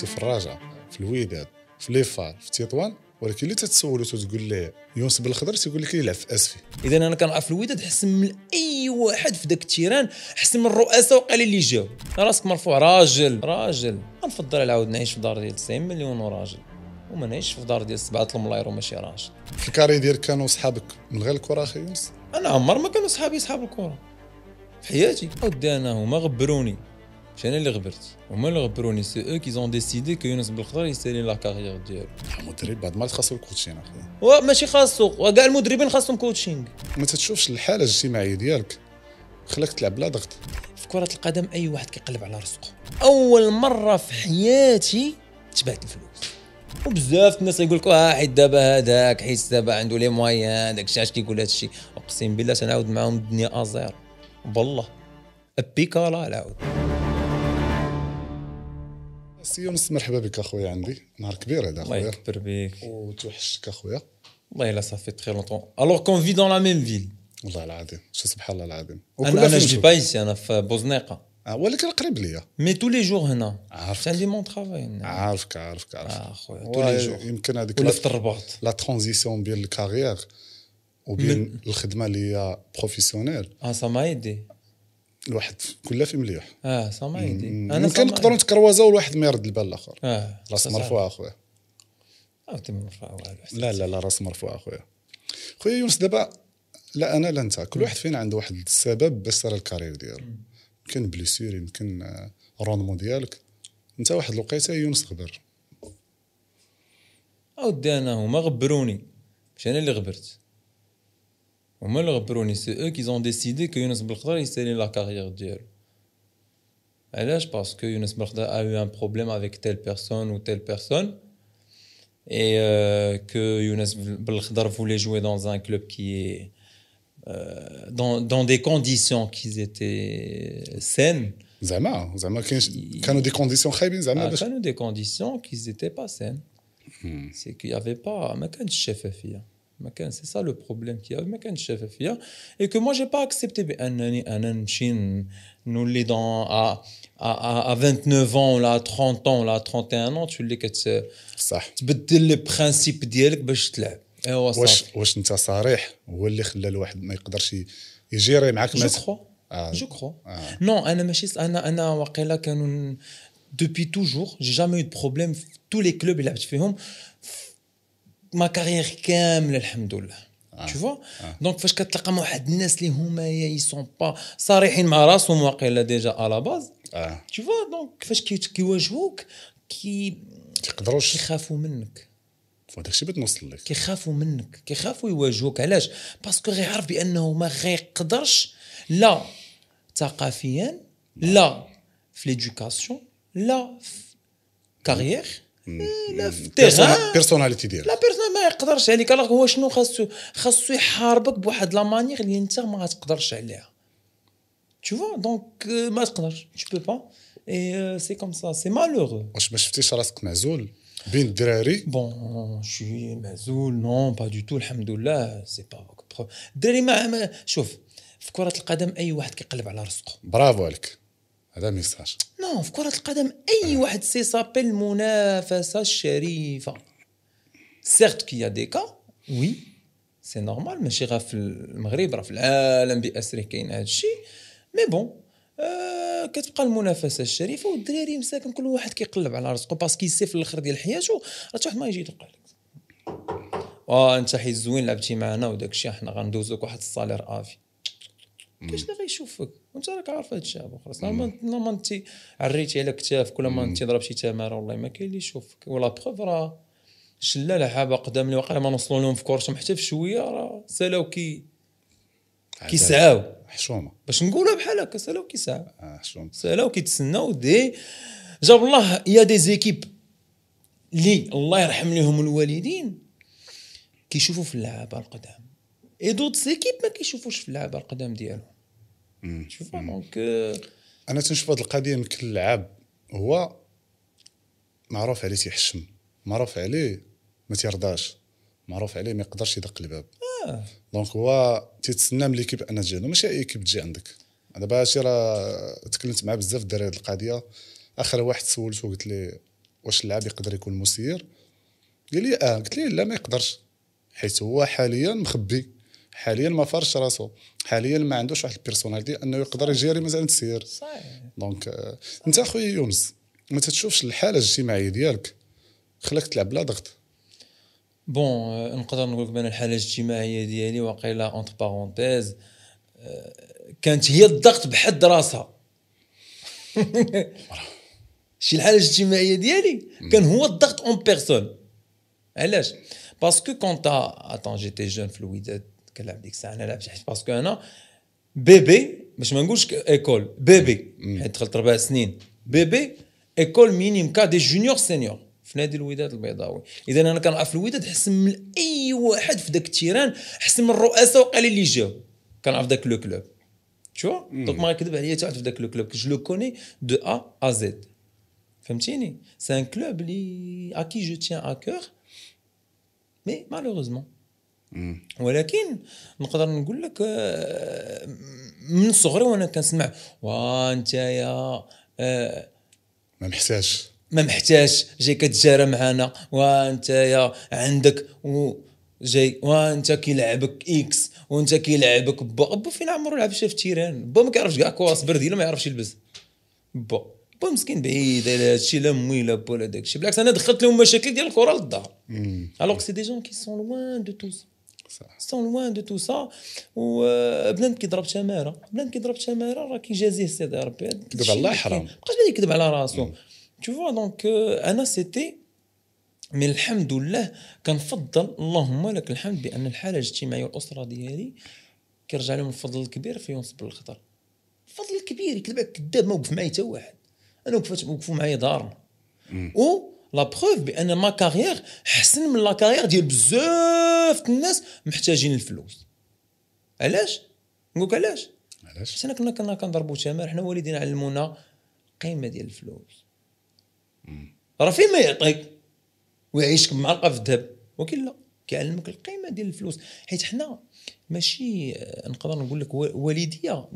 كنتي في الراجا في الوداد في ليفار في تطوان ولكن اللي تتسولو تقول له يونس بالخضر تيقول لك يلعب في اسفي اذا انا كنعرف الوداد احسن من اي واحد في ذاك التيران احسن من الرؤساء وقال اللي جاو راسك مرفوع راجل راجل غنفضل نعاود نعيش في دار ديال 90 مليون وراجل وما نعيش في دار ديال سبعة الملاير وماشي راجل في الكاري ديالك كانوا صحابك من غير الكره اخي يونس انا عمر ما كانوا صحابي صحاب الكره في حياتي اودي انا هما غبروني مش انا اللي غبرت هما اللي غبروني سي او زون ديسيدي كي يونس بالخضر يسالي لا كارير ديالو المدرب بعد ما خاصو الكوتشين اخويا ماشي خاصو كاع المدربين خاصهم كوتشينغ ما تتشوفش الحاله الاجتماعيه ديالك خلاك تلعب بلا ضغط في كره القدم اي واحد كيقلب على رزقه اول مره في حياتي تبعت الفلوس وبزاف الناس يقول لك اه حيت دابا هذاك حيت دابا عنده لي موايان داك الشيء علاش كيقول هذا الشيء اقسم بالله تنعاود معاهم الدنيا ازير بالله بيكالا العاود سي يونس مرحبا بك اخويا عندي نهار كبير هذا اخويا الله يكبر بك وتوحشتك اخويا والله الا صافي تخي لونتون الوغ كون في دون لا ميم فيل والله العظيم شو سبحان الله العظيم انا انا جي بايسي انا في بوزنيقه آه ولكن قريب ليا مي تو لي جور هنا عارفك عندي مون ترافاي عارفك عارفك عارفك آه، اخويا تو لي جور يمكن هذيك ولا في الرباط لا ترانزيسيون بين الكاريير وبين الخدمه اللي هي بروفيسيونيل اه سا ما ايدي الواحد كلها في مليح اه سامعيدي انا ممكن نقدروا نتكروازا والواحد ما يرد البال الاخر اه راس مرفوع اخويا لا لا لا راس مرفوع اخويا خويا يونس دابا لا انا لا انت كل واحد فينا عنده واحد السبب باش صار الكارير ديالو يمكن بليسير آه، يمكن رونمو ديالك انت واحد الوقيته يونس غبر اودي انا هما غبروني مش انا اللي غبرت On me le c'est eux qui ont décidé que Younes Belkhdar il s'est la carrière Et là, je pense que Younes Belkhdar a eu un problème avec telle personne ou telle personne et euh, que Younes Belkhdar voulait jouer dans un club qui est euh, dans, des conditions qui étaient saines. Zama, Zama, quand des conditions Zama. Ah, des conditions qui n'étaient pas saines. Hmm. C'est qu'il n'y avait pas, mais chef chef fille c'est ça le problème qu'il y avait. Et que moi, j'ai pas accepté. Nous, les dans, à, à, à 29 ans, là, à 30 ans, là, 31 ans, tu les que tu بدل les principes ديالك باش تلعب ايوا واش واش انت صريح هو اللي خلى الواحد ما يقدرش يجيري معاك جو كخوا جو كرو نو انا ماشي انا انا واقيلا كانوا depuis toujours j'ai jamais eu de problème tous les clubs اللي لعبت فيهم ما كارير كامله الحمد لله تشوفوا دونك فاش كتلقى مع واحد الناس اللي هما اي سون با صريحين مع راسهم واقيلا ديجا على باز تشوفوا دونك فاش كيواجهوك كي تقدروش يخافوا منك فهذاك الشيء بتنوصل لك كيخافوا منك كيخافوا يواجهوك علاش باسكو غيعرف بانه ما غيقدرش لا ثقافيا لا في ليدوكاسيون لا في كارير إيه، لا بيرسوناليتي ديالك لا بيرسوناليتي ما يقدرش عليك يعني هو شنو خاصو خاصو يحاربك بواحد لا مانيير اللي انت ما تقدرش عليها تشوف دونك euh, ما تقدرش تو بو با اي سي كوم سا سي مالوغو واش ما شفتيش راسك معزول بين الدراري بون شي معزول نو با دو تو الحمد لله سي با الدراري ما شوف في كره القدم اي واحد كيقلب على رزقه برافو عليك هذا ميساج نو في كره القدم اي آه. واحد سي سابيل المنافسه الشريفه سيغت كي دي كا وي سي نورمال ماشي غير في المغرب راه في العالم باسره كاين هذا الشيء مي بون آه كتبقى المنافسه الشريفه والدراري مساكن كل واحد كيقلب على رزقه باسكو سي في الاخر ديال حياته راه واحد ما يجي يدق لك وانت آه، انت حيت زوين لعبتي معنا وداك الشيء حنا غندوزوك واحد الصالير افي كاش اللي غيشوفك وانت راك عارف هذا الشعب خلاص لما انت عريتي على كتافك ولا ما انت شي تماره والله ما كاين اللي يشوفك ولا بروف راه شلا لعابه قدام اللي واقيلا ما نوصلوا لهم في كورتهم حتى في شويه راه سالاو كي كيسعاو حشومه باش نقولها بحال هكا سالاو كيسعاو آه، حشومه سالاو كيتسناو دي جاب الله يا دي زيكيب لي الله يرحم لهم الوالدين كيشوفوا في اللعابه القدام اي دوت زيكيب ما كيشوفوش في اللعابه القدام ديالهم انا تنشوف هذه القضيه يمكن اللعاب هو معروف عليه تيحشم معروف عليه ما تيرضاش معروف عليه ما يقدرش يدق الباب آه. دونك هو تيتسنى من ليكيب انا تجي عنده ماشي اي كيب تجي عندك دابا هادشي راه تكلمت مع بزاف الدراري هذه القضيه اخر واحد سولته قلت لي واش اللاعب يقدر يكون مسير قال لي اه قلت لي لا ما يقدرش حيت هو حاليا مخبي حاليا ما فارش راسو حاليا ما عندوش واحد البيرسوناليتي انه يقدر يجيري مثلا تسير صحيح دونك آه، انت اخويا يونس ما تشوفش الحاله الاجتماعيه ديالك خلاك تلعب بلا ضغط بون آه، نقدر نقول لك بان الحاله الاجتماعيه ديالي واقيلا اونتر آه، بارونتيز كانت هي الضغط بحد راسها شي الحاله الاجتماعيه ديالي كان هو الضغط اون بيرسون علاش باسكو كونتا اتون جيتي جون في الوداد كنلعب ديك الساعه انا لعبت حيت باسكو انا بيبي باش ما نقولش ايكول بيبي حيت دخلت اربع سنين بيبي ايكول مينيم كا دي جونيور سينيور في نادي الوداد البيضاوي اذا انا كنعرف في الوداد احسن من اي واحد في ذاك التيران احسن من الرؤساء وقال اللي جاو كنعرف ذاك لو كلوب شو دونك ما كذب عليا في ذاك لو كلوب جو لو كوني دو ا ا زد فهمتيني سي ان كلوب لي ا كي جو تيان ا كور مي مالوروزمون ولكن نقدر نقول لك آه، من صغري وانا كنسمع وانت يا آه، ما محتاج ما محتاج جاي كتجارى معانا وانت يا عندك و جاي وانت كيلعبك اكس وانت كيلعبك با با فين عمرو لعب شاف تيران با ما كيعرفش كاع كره برديله ما يعرفش يلبس با با مسكين بعيد على هادشي لا مي لا با لا داكشي بالعكس انا دخلت لهم مشاكل ديال الكره للدار الوغ سي دي جون كي سون لوان دو توز سون لوان دو تو سا وبنادم آه، كيضرب تماره بنادم كيضرب تماره راه كيجازيه السيد ربي كذب على الله حرام بقاش يكذب على راسو تو فوا دونك انا سيتي مي الحمد لله كنفضل اللهم لك الحمد بان الحاله الاجتماعيه والاسره ديالي كيرجع لهم الفضل الكبير في ينصب الخطر الفضل الكبير يكذب عليك كذاب ما وقف معايا حتى واحد انا وقفت وقفوا معايا دارنا و لا بروف بان ما كارير حسن من لا كارير ديال بزاف الناس محتاجين الفلوس علاش نقولك علاش علاش حنا كنا كنا كنضربوا تمار حنا والدينا علمونا القيمه ديال الفلوس راه فين ما يعطيك ويعيشك معلقه في الذهب ولكن لا كيعلمك القيمه ديال الفلوس حيت حنا ماشي نقدر نقول لك والديه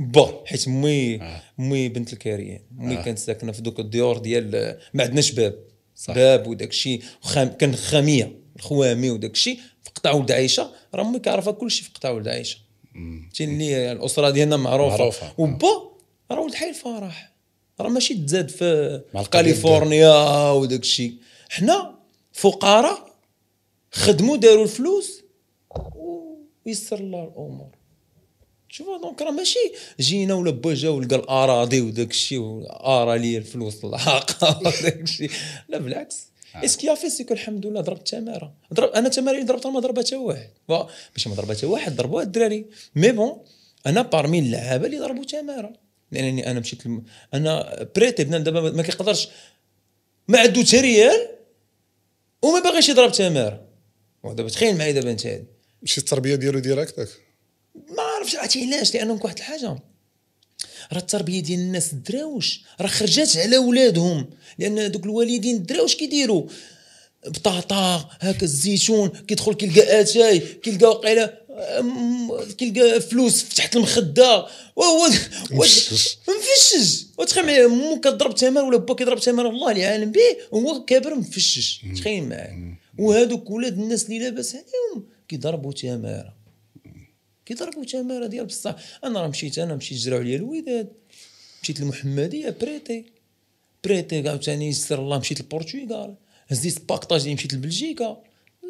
بون حيت مي آه. مي بنت الكاريين مي آه. كانت ساكنه في دوك الديور ديال ما عندناش باب صح. باب وداك الشيء وخام... كان خاميه الخوامي وداك الشيء في قطاع ولد عائشه راه مي كعرفها كل شيء في قطاع ولد عائشه فهمتي اللي الاسره ديالنا معروفه, معروفة. وبا آه. راه ولد حي الفرح راه ماشي تزاد في كاليفورنيا وداك الشيء حنا فقراء خدموا داروا الفلوس ويسر الله الامور تشوف دونك راه ماشي جينا ولا با جا ولقى الاراضي وداك الشيء وارى لي الفلوس الحاقه وداك الشيء لا بالعكس آه. اسكي في سيكو الحمد لله ضربت تماره ضرب انا تمارين ضربتها ما ضربها حتى واحد ماشي ما ضربها حتى واحد ضربوها الدراري مي بون انا بارمي اللعابه اللي ضربوا تماره لانني انا مشيت الم... انا بريتي بنان دابا ما كيقدرش ما عندو حتى ريال وما باغيش يضرب تماره ودابا تخيل معايا دابا انت هذه مشيت التربيه ديالو ديراكتك ما عرفتش عرفتي علاش لانهم واحد الحاجه راه التربيه ديال الناس الدراوش راه خرجات على ولادهم لان دوك الوالدين الدراوش كيديروا بطاطا هكا الزيتون كيدخل كيلقى اتاي كيلقى وقيله كيلقى فلوس تحت المخده وهو مفشش وتخيل معايا امك كضرب تمر ولا بو كيضرب تمر والله اللي عالم به هو كابر مفشش تخيل معايا وهذوك ولاد الناس اللي لاباس عليهم كيضربوا تماره كيضرب المتماره ديال بصح انا راه مشيت انا مشيت جراو عليا الوداد مشيت للمحمديه بريتي بريتي عاوتاني يسر الله مشيت للبرتغال هزيت باكطاجي مشيت لبلجيكا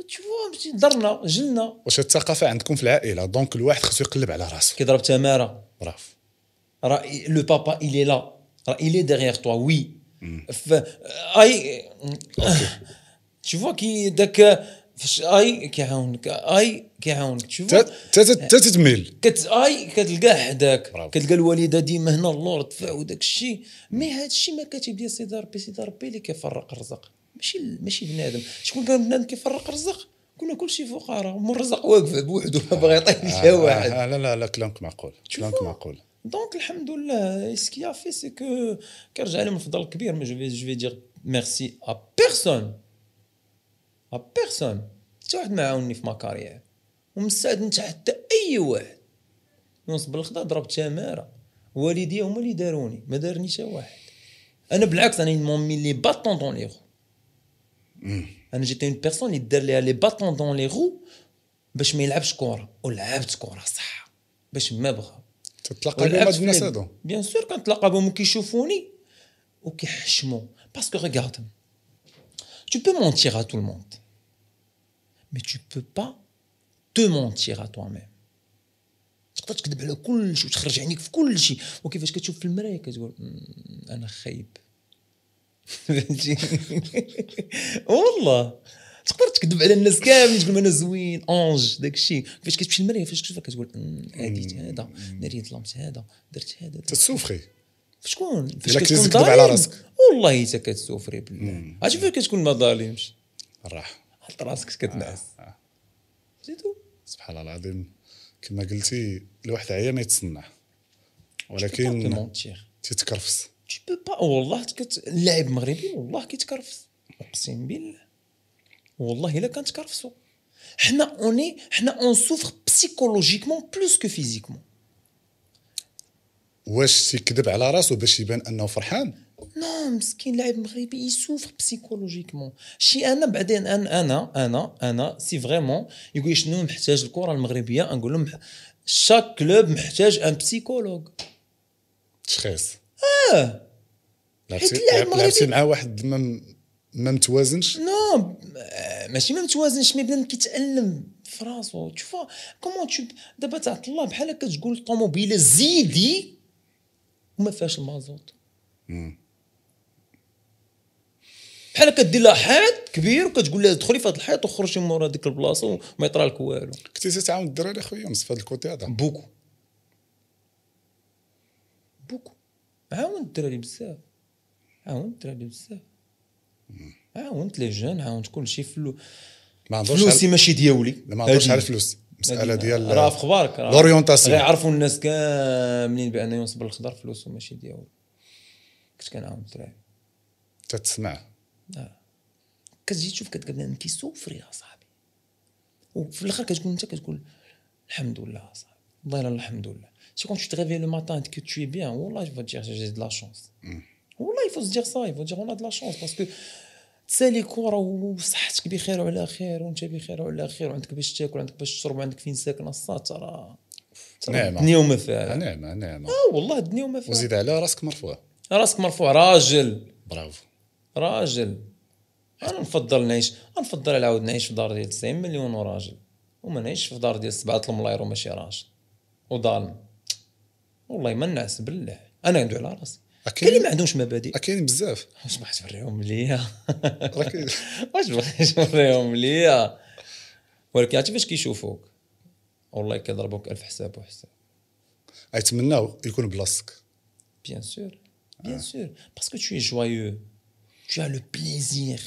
تشوفوا درنا جلنا واش الثقافه عندكم في العائله دونك الواحد خصو يقلب على راسه كيضرب تماره برافو راه لو بابا الي لا راه الي ديغيغ توا وي ف... اي تشوفوا كي داك فاش اي كيعاونك اي كيعاونك شوف تتميل كت اي كتلقى حداك كتلقى الوالده ديما هنا اللور تدفع وداك الشيء مي هذا الشيء ما كاتب لي سيدي ربي سيدي ربي اللي كيفرق الرزق ماشي ماشي بنادم شكون كان بنادم كيفرق الرزق كنا كلشي فقراء مرزق واقف بوحده ما باغي يعطيه آه، حتى واحد آه، لا لا لا كلامك معقول كلامك معقول دونك الحمد لله سكي في سكو كو لهم الفضل الكبير ما جو في دير ميرسي ا بيرسون بيرسون حتى واحد ما عاوني في ما كارير ومستعد حتى اي واحد يونس بالخضر ضربت تماره والديا هما اللي داروني ما دارني حتى واحد انا بالعكس انا مامي لي باتون دون لي رو انا جيت اون بيرسون اللي دار ليها لي باتون دون لي رو باش ما يلعبش كره ولعبت كره صح باش ما بغى تتلاقى بهم هاد الناس هادو بيان سور كنتلاقى بهم كيشوفوني وكيحشموا باسكو ريغارد tu peux mentir à tout le monde مي تو بو با تو مونتير ا توا ميم تقدر تكذب على كلشي وتخرج عينيك في كلشي وكيفاش كتشوف في المرايه كتقول انا خايب فهمتي والله تقدر تكذب على الناس كاملين تقول انا زوين اونج داك الشيء كيفاش كتمشي المرايه فاش كتشوفها كتقول اديت هذا ناري ظلمت هذا درت هذا تسوفري شكون فاش كتكون على راسك والله حتى كتسوفري بالله عرفتي فاش كتكون ما ظالمش الراحه حلت راسك كتنعس آه، آه. زيدو سبحان الله العظيم كما قلتي الواحد ما يتصنع ولكن تيتكرفس تي با والله كت... اللاعب المغربي والله كيتكرفس اقسم بالله والله الا كان تكرفسو حنا اوني حنا اون سوفر بسيكولوجيكمون بلوس كو فيزيكمون واش تيكذب على راسو باش يبان انه فرحان نو مسكين لاعب مغربي يسوفر بسيكولوجيكمون شي انا بعدين انا انا انا انا سي فريمون يقول شنو محتاج الكره المغربيه نقول لهم شاك كلوب محتاج ان بسيكولوج تشخيص اه لعبتي مع واحد ما ما متوازنش نو ماشي ما متوازنش مي بنادم كيتالم في راسو تشوف كومون تشوف دابا تاع الله بحال هكا تقول الطوموبيله زيدي وما فيهاش المازوت بحال كدير لها حيط كبير وكتقول لها دخلي في هذا الحيط وخرجي من ورا ديك البلاصه وما يطرى لك والو كنتي تتعاون الدراري خويا نص في هذا الكوتي هذا بوكو بوكو عاونت الدراري بزاف عاونت الدراري بزاف عاونت لي جون عاونت كلشي فلو ما عندوش فلوسي ماشي ديالي ما عندوش غير فلوس مساله ديال راه في خبارك راه يعرفوا الناس كاملين بان ينصب الخضر فلوسه ماشي ديالو كنت كنعاون الدراري تتسمع آه. كتجي تشوف كتقول انا كيسوفري يا صاحبي وفي الاخر كتكون انت كتقول الحمد لله صاحبي والله الحمد لله سي كون تو تغيفي لو ماتان كي تو بيان والله فو دير جي دو لا شونس والله يفوز دير سا يفوز دير اون دو لا شونس باسكو تسالي كورة وصحتك بخير وعلى خير وانت بخير وعلى خير وعندك باش تاكل وعندك باش تشرب وعندك فين ساكن الساعه ترى نعمة الدنيا وما فيها نعمة نعمة اه والله الدنيا وما فيها وزيد على راسك مرفوع راسك مرفوع راجل برافو راجل انا نفضل نعيش نفضل نعاود نعيش في دار ديال 90 مليون وراجل وما نعيش في دار ديال سبعة الملاير وماشي راجل وظالم والله ما نعس بالله انا ندوي على راسي كاين اللي ما عندهمش مبادئ كاين بزاف واش بغيت توريهم ليا واش بغيت توريهم ليا ولكن عرفتي فاش كيشوفوك والله كيضربوك الف حساب وحساب يتمناو يكون بلاصتك بيان سور بيان سور باسكو تو جويو tu as le plaisir.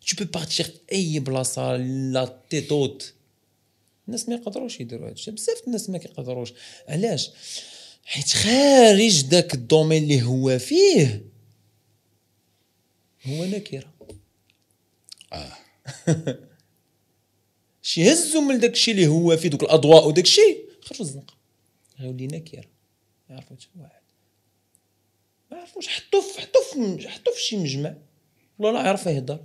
Tu peux partir اي بلاصه لا تيت اوت الناس ما يقدروش يديروا هادشي بزاف الناس ما كيقدروش علاش حيت خارج داك الدومين اللي هو فيه هو نكره اه شي هزوا من داكشي اللي هو فيه دوك الاضواء وداكشي خرج الزنقه غيولي نكره ما عرفوا واحد ما عرفوش حطو في حطو في حطوه في شي مجمع والله لا يعرف يهضر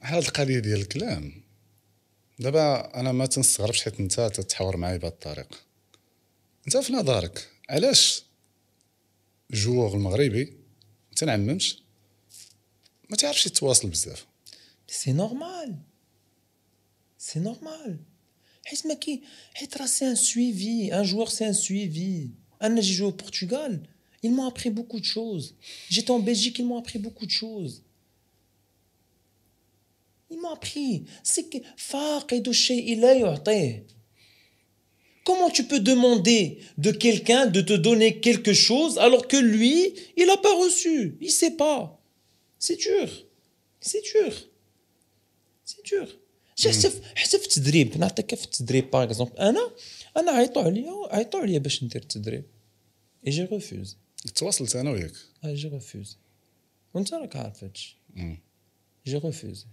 هذه القضيه ديال الكلام دابا انا ما تنستغربش حيت انت تتحاور معايا بهذه الطريقه انت في نظرك علاش جوغ المغربي ما تنعممش ما تعرفش يتواصل بزاف سي نورمال سي نورمال حيت ما كي حيت راه سي ان سويفي ان جوغ سي ان سويفي انا جي جو برتغال Ils m'ont appris beaucoup de choses. J'étais en Belgique, ils m'ont appris beaucoup de choses. Ils m'ont appris. C'est que Comment tu peux demander de quelqu'un de te donner quelque chose alors que lui, il n'a pas reçu Il ne sait pas. C'est dur. C'est dur. C'est dur. par حتى في تواصلت انا وياك جي ريفوز وانت راك عارف هادشي جي ريفوز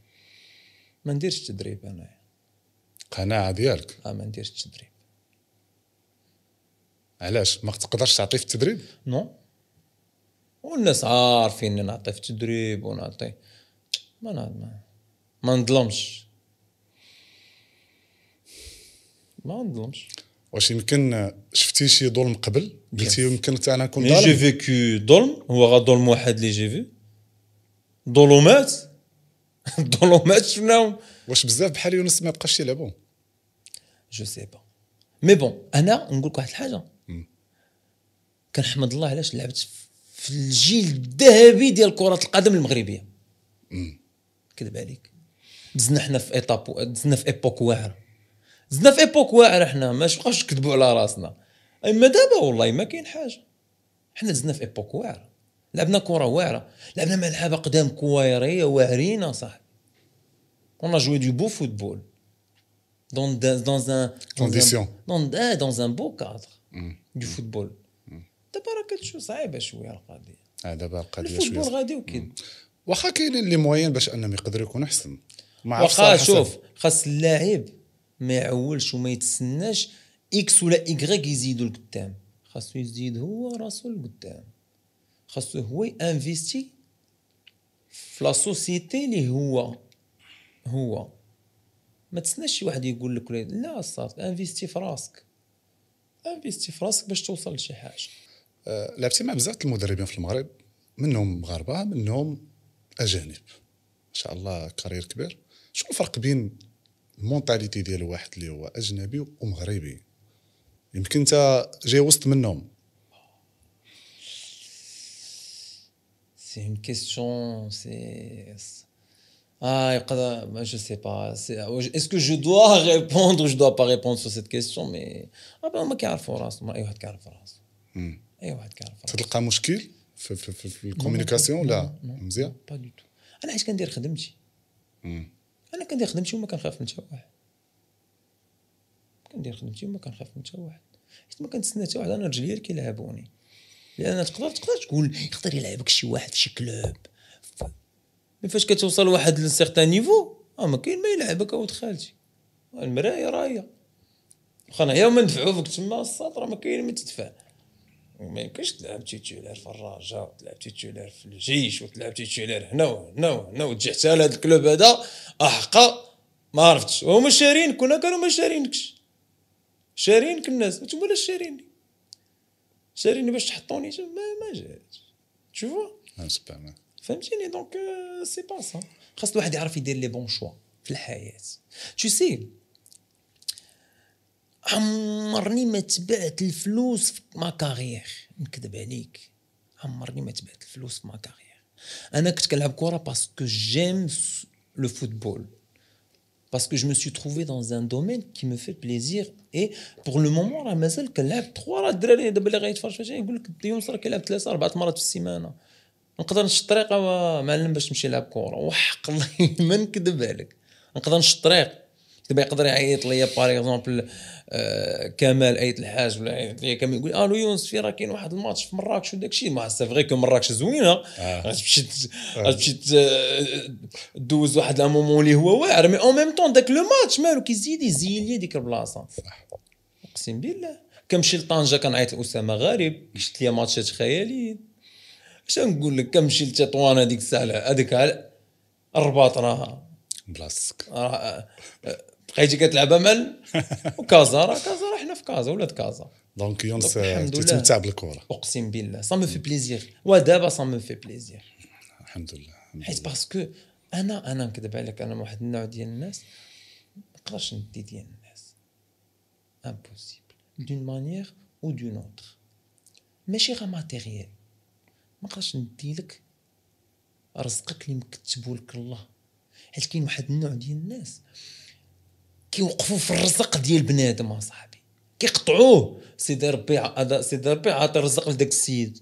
ما نديرش تدريب انايا قناعه ديالك اه ما نديرش تدريب علاش ما تقدرش تعطي في التدريب نو والناس عارفين اني نعطي في التدريب ونعطي ما ما ما نظلمش ما نظلمش واش يمكن شفتي شي ظلم قبل قلتي يمكن حتى انا نكون ظالم جي فيكو ظلم هو غا ظلم واحد اللي جي في ظلمات ظلمات شفناهم واش بزاف بحال يونس ما بقاش يلعبوا جو سي با مي بون انا نقول لك واحد الحاجه كنحمد الله علاش لعبت في الجيل الذهبي ديال كره القدم المغربيه كذب عليك دزنا حنا في ايطاب دزنا في ايبوك واعره زدنا في ايبوك واعره حنا ما بقاش نكذبوا على راسنا اما دابا والله ما كاين حاجه حنا زدنا في ايبوك واعره لعبنا كره واعره لعبنا مع لعابه قدام كويريه واعرين صح اون جوي دو بو فوتبول دون دون ان كونديسيون دون دون ان بو كادر دو فوتبول دابا راه كتشوف صعيبه شويه القضيه اه دابا القضيه شويه الفوتبول غادي وكاين واخا كاينين لي موين باش انهم يقدروا يكونوا احسن واخا شوف خاص اللاعب ما يعولش وما يتسناش اكس ولا ايغريك يزيدوا لقدام خاصو يزيد هو راسو لقدام خاصو هو انفيستي في لا سوسيتي اللي هو هو ما تسناش شي واحد يقول لك لا صافي انفيستي في راسك انفيستي في راسك باش توصل لشي حاجه لعبتي مع بزاف المدربين في المغرب منهم مغاربه منهم اجانب ان شاء الله كارير كبير شنو الفرق بين المونتاليتي ديال واحد اللي هو اجنبي ومغربي يمكن انت جاي وسط منهم سي اون كيستيون سي اه يقدر ما جو سي با que je dois répondre ou je dois pas répondre sur cette question Mais ما كيعرفوا راسهم اي واحد كيعرف راسه اي واحد كيعرف راسه تلقى مشكل في في في الكوميونيكاسيون لا مزيان با دو تو انا عايش كندير خدمتي انا كندير خدمتي وما كنخاف من حتى واحد كندير خدمتي وما كنخاف من حتى واحد حيت ما كنتسنى حتى واحد انا رجليا اللي كيلعبوني لان تقدر تقدر تقول يقدر يلعبك شي واحد في شي كلوب مي فاش كتوصل لواحد لسيغتان نيفو اه ما كاين ما يلعبك اود خالتي المرايه رايه واخا نعيا وما ندفعو فيك تما الساط راه ما كاين ما تدفع ما يمكنش تلعب تيتولير في الرجاء وتلعب تيتولير في الجيش وتلعب تيتولير هنا وهنا وهنا وتجي حتى لهذا الكلوب هذا احقا ما عرفتش هما شارين كنا كانوا ما شارينكش شارينك الناس انتوما علاش شاريني شاريني باش تحطوني ما ما جاتش تشوفوا ah, فهمتيني دونك سي با سا خاص الواحد يعرف يدير لي بون شوا في الحياه تو سي عمرني ما تبعت الفلوس في ما كارير نكذب عليك عمرني ما تبعت الفلوس في ما كارير انا كنت كنلعب كره باسكو جيم لو فوتبول باسكو جو مي سو تروفي دون ان دومين كي مي في بليزير اي بور لو مومون راه مازال كنلعب تخوا راه الدراري دابا اللي غيتفرج فاش يقول لك ديونس راه كيلعب ثلاثه اربعه مرات في السيمانه نقدر نشط الطريقه معلم باش نمشي نلعب كره وحق الله ما نكذب عليك نقدر نشط الطريق دابا يقدر يعيط ليا باغ اكزومبل آه، كمال عيط الحاج ولا عيط ليا كمال يقول الو آه، يونس في راه كاين واحد الماتش في مراكش وداك الشيء ما سي فغي كو مراكش زوينه آه. غتمشي غتمشي دوز واحد مومون اللي هو واعر مي اون ميم طون داك لو ماتش مالو كيزيد يزين لي ديك البلاصه اقسم بالله كنمشي لطنجه كنعيط لاسامه غريب شفت لي ماتشات خياليين اش نقول لك كنمشي لتطوان هذيك الساعه هذيك الرباط راها بلاصتك بقيتي كتلعب امل وكازا راه كازا راه حنا في كازا ولاد كازا دونك يونس تتمتع بالكره اقسم بالله سا مو في بليزير ودابا سا مو في بليزير الحمد لله حيت باسكو انا انا نكذب عليك انا واحد النوع ديال الناس ما نقدرش ندي ديال الناس امبوسيبل دون مانيير او دون اوتر ماشي غا ماتيريال ما نقدرش ندي لك رزقك اللي مكتبو لك الله حيت كاين واحد النوع ديال الناس كيوقفوا في الرزق ديال بنادم اصاحبي كيقطعوه سيدي ربي هذا سيدي ربي عطى الرزق لذاك السيد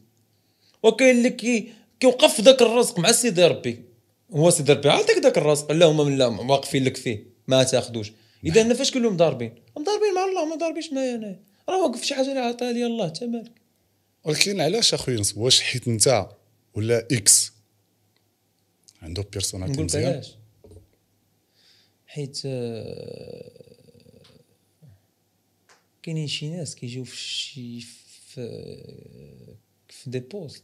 وكاين اللي كي كيوقف في ذاك الرزق مع سيدي ربي هو سيدي ربي عطاك ذاك الرزق هما لا واقفين لك فيه ما تاخذوش اذا انا فاش كلهم ضاربين ضاربين مع الله ما ضاربينش معايا انا راه واقف في شي حاجه اللي عطاها لي الله تا مالك ولكن علاش اخويا واش حيت انت ولا اكس عنده بيرسوناليتي مزيان حيت آه، كاينين شي ناس كيجيو في شي في في دي بوست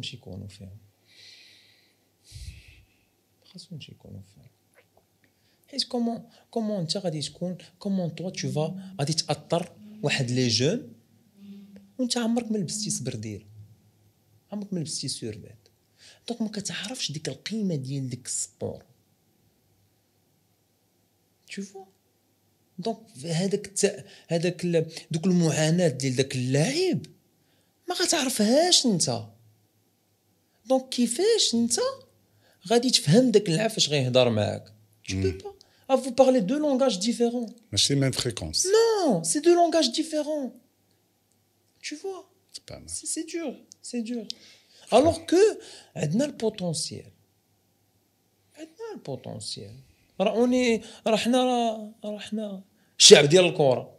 شي يكونوا فيهم شي يكونوا فيهم حيت كومون كومون انت غادي تكون كومون توا تو فا غادي تاثر واحد لي جون وانت عمرك ما لبستي سبرديل عمرك ما لبستي سوربات دونك ما كتعرفش ديك القيمه ديال ديك السبور tu vois دونك هذاك هذاك دوك المعاناه ديال داك اللاعب ما غتعرفهاش انت دونك كيفاش انت غادي تفهم داك اللاعب فاش غيهضر معاك tu hmm. peux pas ah, vous parlez deux langages différents mais c'est même fréquence non c'est deux langages différents tu vois c'est pas mal c'est dur c'est dur alors que عندنا البوتنسيال عندنا potentiel. راه اوني راه حنا راه حنا الشعب ديال الكره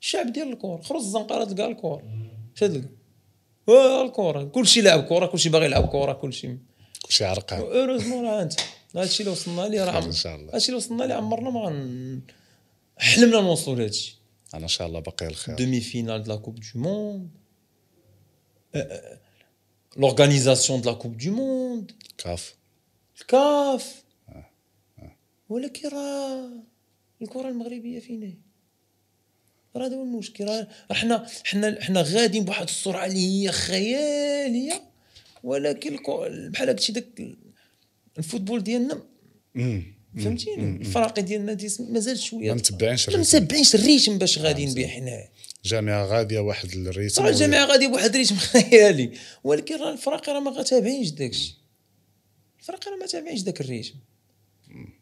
الشعب ديال الكره خرج الزنقره تلقى الكره اش تلقى الكره كلشي لاعب كره كلشي باغي يلعب كره كلشي كلشي عرقان اوروزمون راه انت هادشي اللي وصلنا ليه راه ان شاء الله هادشي اللي وصلنا ليه عمرنا ما غن حلمنا نوصلوا لهادشي ان شاء الله باقي الخير دومي فينال دو لا كوب دو موند لورغانيزاسيون دو لا كوب دو موند كاف الكاف ولكن راه الكره المغربيه فين هي راه هذا هو المشكل راه حنا حنا حنا غاديين بواحد السرعه اللي هي خياليه ولكن بحال هادشي داك الفوتبول ديالنا فهمتيني الفراقي ديالنا دي مازال شويه ما متبعينش ما متبعينش الريتم باش آه، غاديين به حنايا الجامعه غاديه واحد الريتم راه الجامعه غاديه بواحد الريتم خيالي ولكن راه الفراقي راه ما غاتابعينش داكشي الفراقي راه ما تابعينش داك الريتم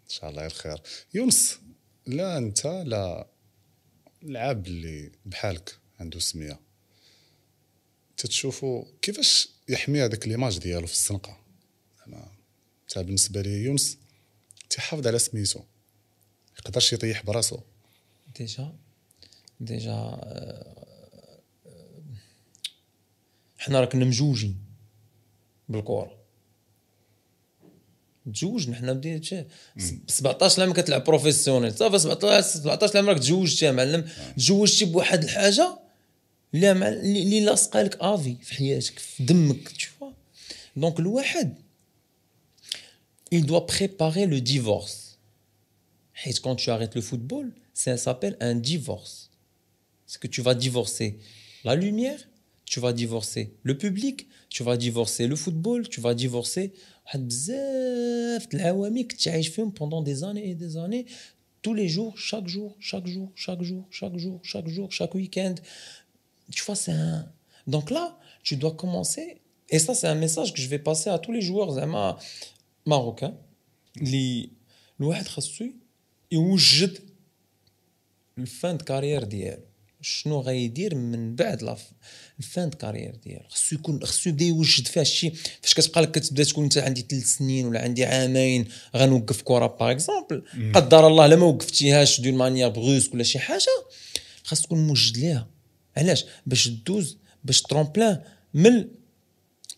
ان شاء الله الخير يونس لا انت لا العاب اللي بحالك عنده سميه تتشوفوا كيفاش يحمي هذاك ليماج ديالو في الزنقه زعما تاع بالنسبه لي يونس تيحافظ على سميتو يقدرش يطيح براسو ديجا ديجا آه، آه، حنا راه كنا مجوجين بالكوره تزوجنا حنا بدينا 17 عام كتلعب بروفيسيونيل صافي 17 17 عام راك تزوجتي يا معلم تزوجتي بواحد الحاجه لا مع... اللي لاصقه لك افي في حياتك في دمك تشوف دونك الواحد il doit préparer le divorce حيت quand tu arrêtes le football ça s'appelle un divorce c'est que tu vas divorcer la lumière tu vas divorcer le public tu vas divorcer le football tu vas divorcer واحد بزاف des كنت عايش pendant pendant des années et des années, tous les jours, chaque jour, chaque jour, chaque jour, chaque jour, chaque jour, chaque week-end. Tu vois, c'est un. Donc là, tu dois commencer. Et ça, c'est un message que je vais passer à tous les joueurs être marocains. et ont jette une fin de carrière d'hier شنو غيدير من بعد لا فان كارير ديالو خصو يكون خصو يبدا يوجد فيها شي فاش كتبقى لك كتبدا تكون انت عندي ثلاث سنين ولا عندي عامين غنوقف كره باغ اكزومبل قدر الله ما وقفتيهاش دون مانيير بغوسك ولا شي حاجه خاص تكون موجد ليها علاش باش دوز باش ترومبلان من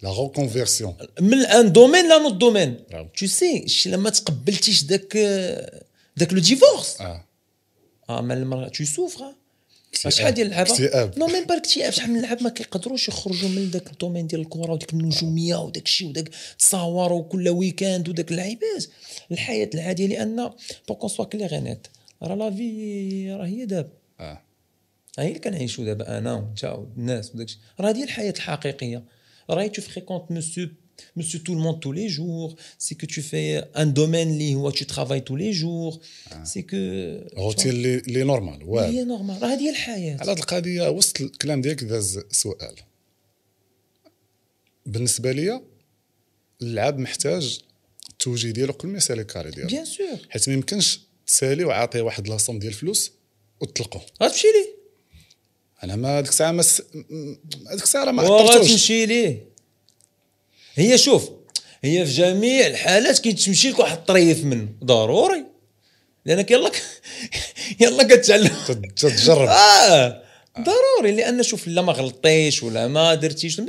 لا ريكونفيرسيون من ان دومين لان نوت دومين تو سي شي لما تقبلتيش داك داك لو ديفورس اه, آه مال المراه تو سوفر شحال ديال اللعابه نو ميم با الاكتئاب شحال من اللعاب ما كيقدروش يخرجوا من ذاك الدومين ديال الكره وديك النجوميه وداك الشيء وداك التصاور وكل ويكاند وداك اللعيبات الحياه العاديه لان بوكون سوا كليغ غينيت راه لا في راه هي دابا اه, آه، هي اللي كنعيشو دابا انا وانت والناس وداك الشيء راه هذه الحياه الحقيقيه راه فريكونت مو سوب Monsieur tout le monde tous les jours. C'est que tu fais un domaine où tu travailles tous les jours. Ah. C'est que روتين اللي نورمال Ouais. هي نورمال هذه هي الحياه على هذه القضيه وسط الكلام ديالك داز سؤال بالنسبه ليا اللعاب محتاج التوجيه ديالو قبل ما يسالي الكاري ديالو بيان سور حيت ما يمكنش تسالي وعاطيه واحد لاصوم ديال الفلوس وتطلقو غتمشي ليه انا ما هذيك الساعه ما هذيك الساعه راه ما حطرتوش غتمشي ليه هي شوف هي في جميع الحالات كي تمشي لك واحد الطريف منه ضروري لانك يلا يلا كتعلم تجرب اه ضروري لان شوف لا ما غلطيش ولا ما درتيش ما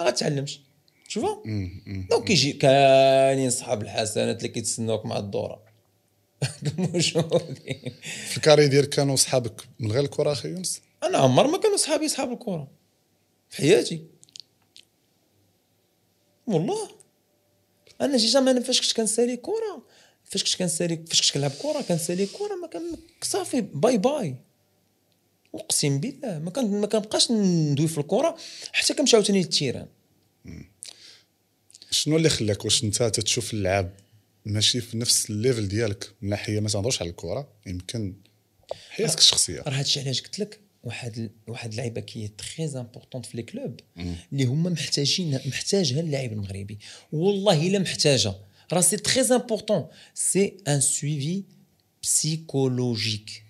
غتعلمش شوف دونك كيجي كاينين صحاب الحسنات اللي كيتسناوك مع الدوره موجودين في الكاري ديالك كانوا صحابك من غير الكره اخي يونس انا عمر ما كانوا صحابي صحاب الكره في حياتي والله انا جيت انا فاش كنت كنسالي كره فاش كنت كنسالي فاش كنت كنلعب كره كنسالي كره ما كان صافي باي باي اقسم بالله ما كان ما كنبقاش ندوي في الكره حتى كنمشي عاوتاني للتيران شنو اللي خلاك واش انت تتشوف اللعاب ماشي في نفس الليفل ديالك من ناحيه ما تهضرش على الكره يمكن حياتك الشخصيه راه هادشي علاش قلت لك Il y a qui est très importante dans les clubs. Les ont une libre dans le C'est très important. C'est un suivi psychologique.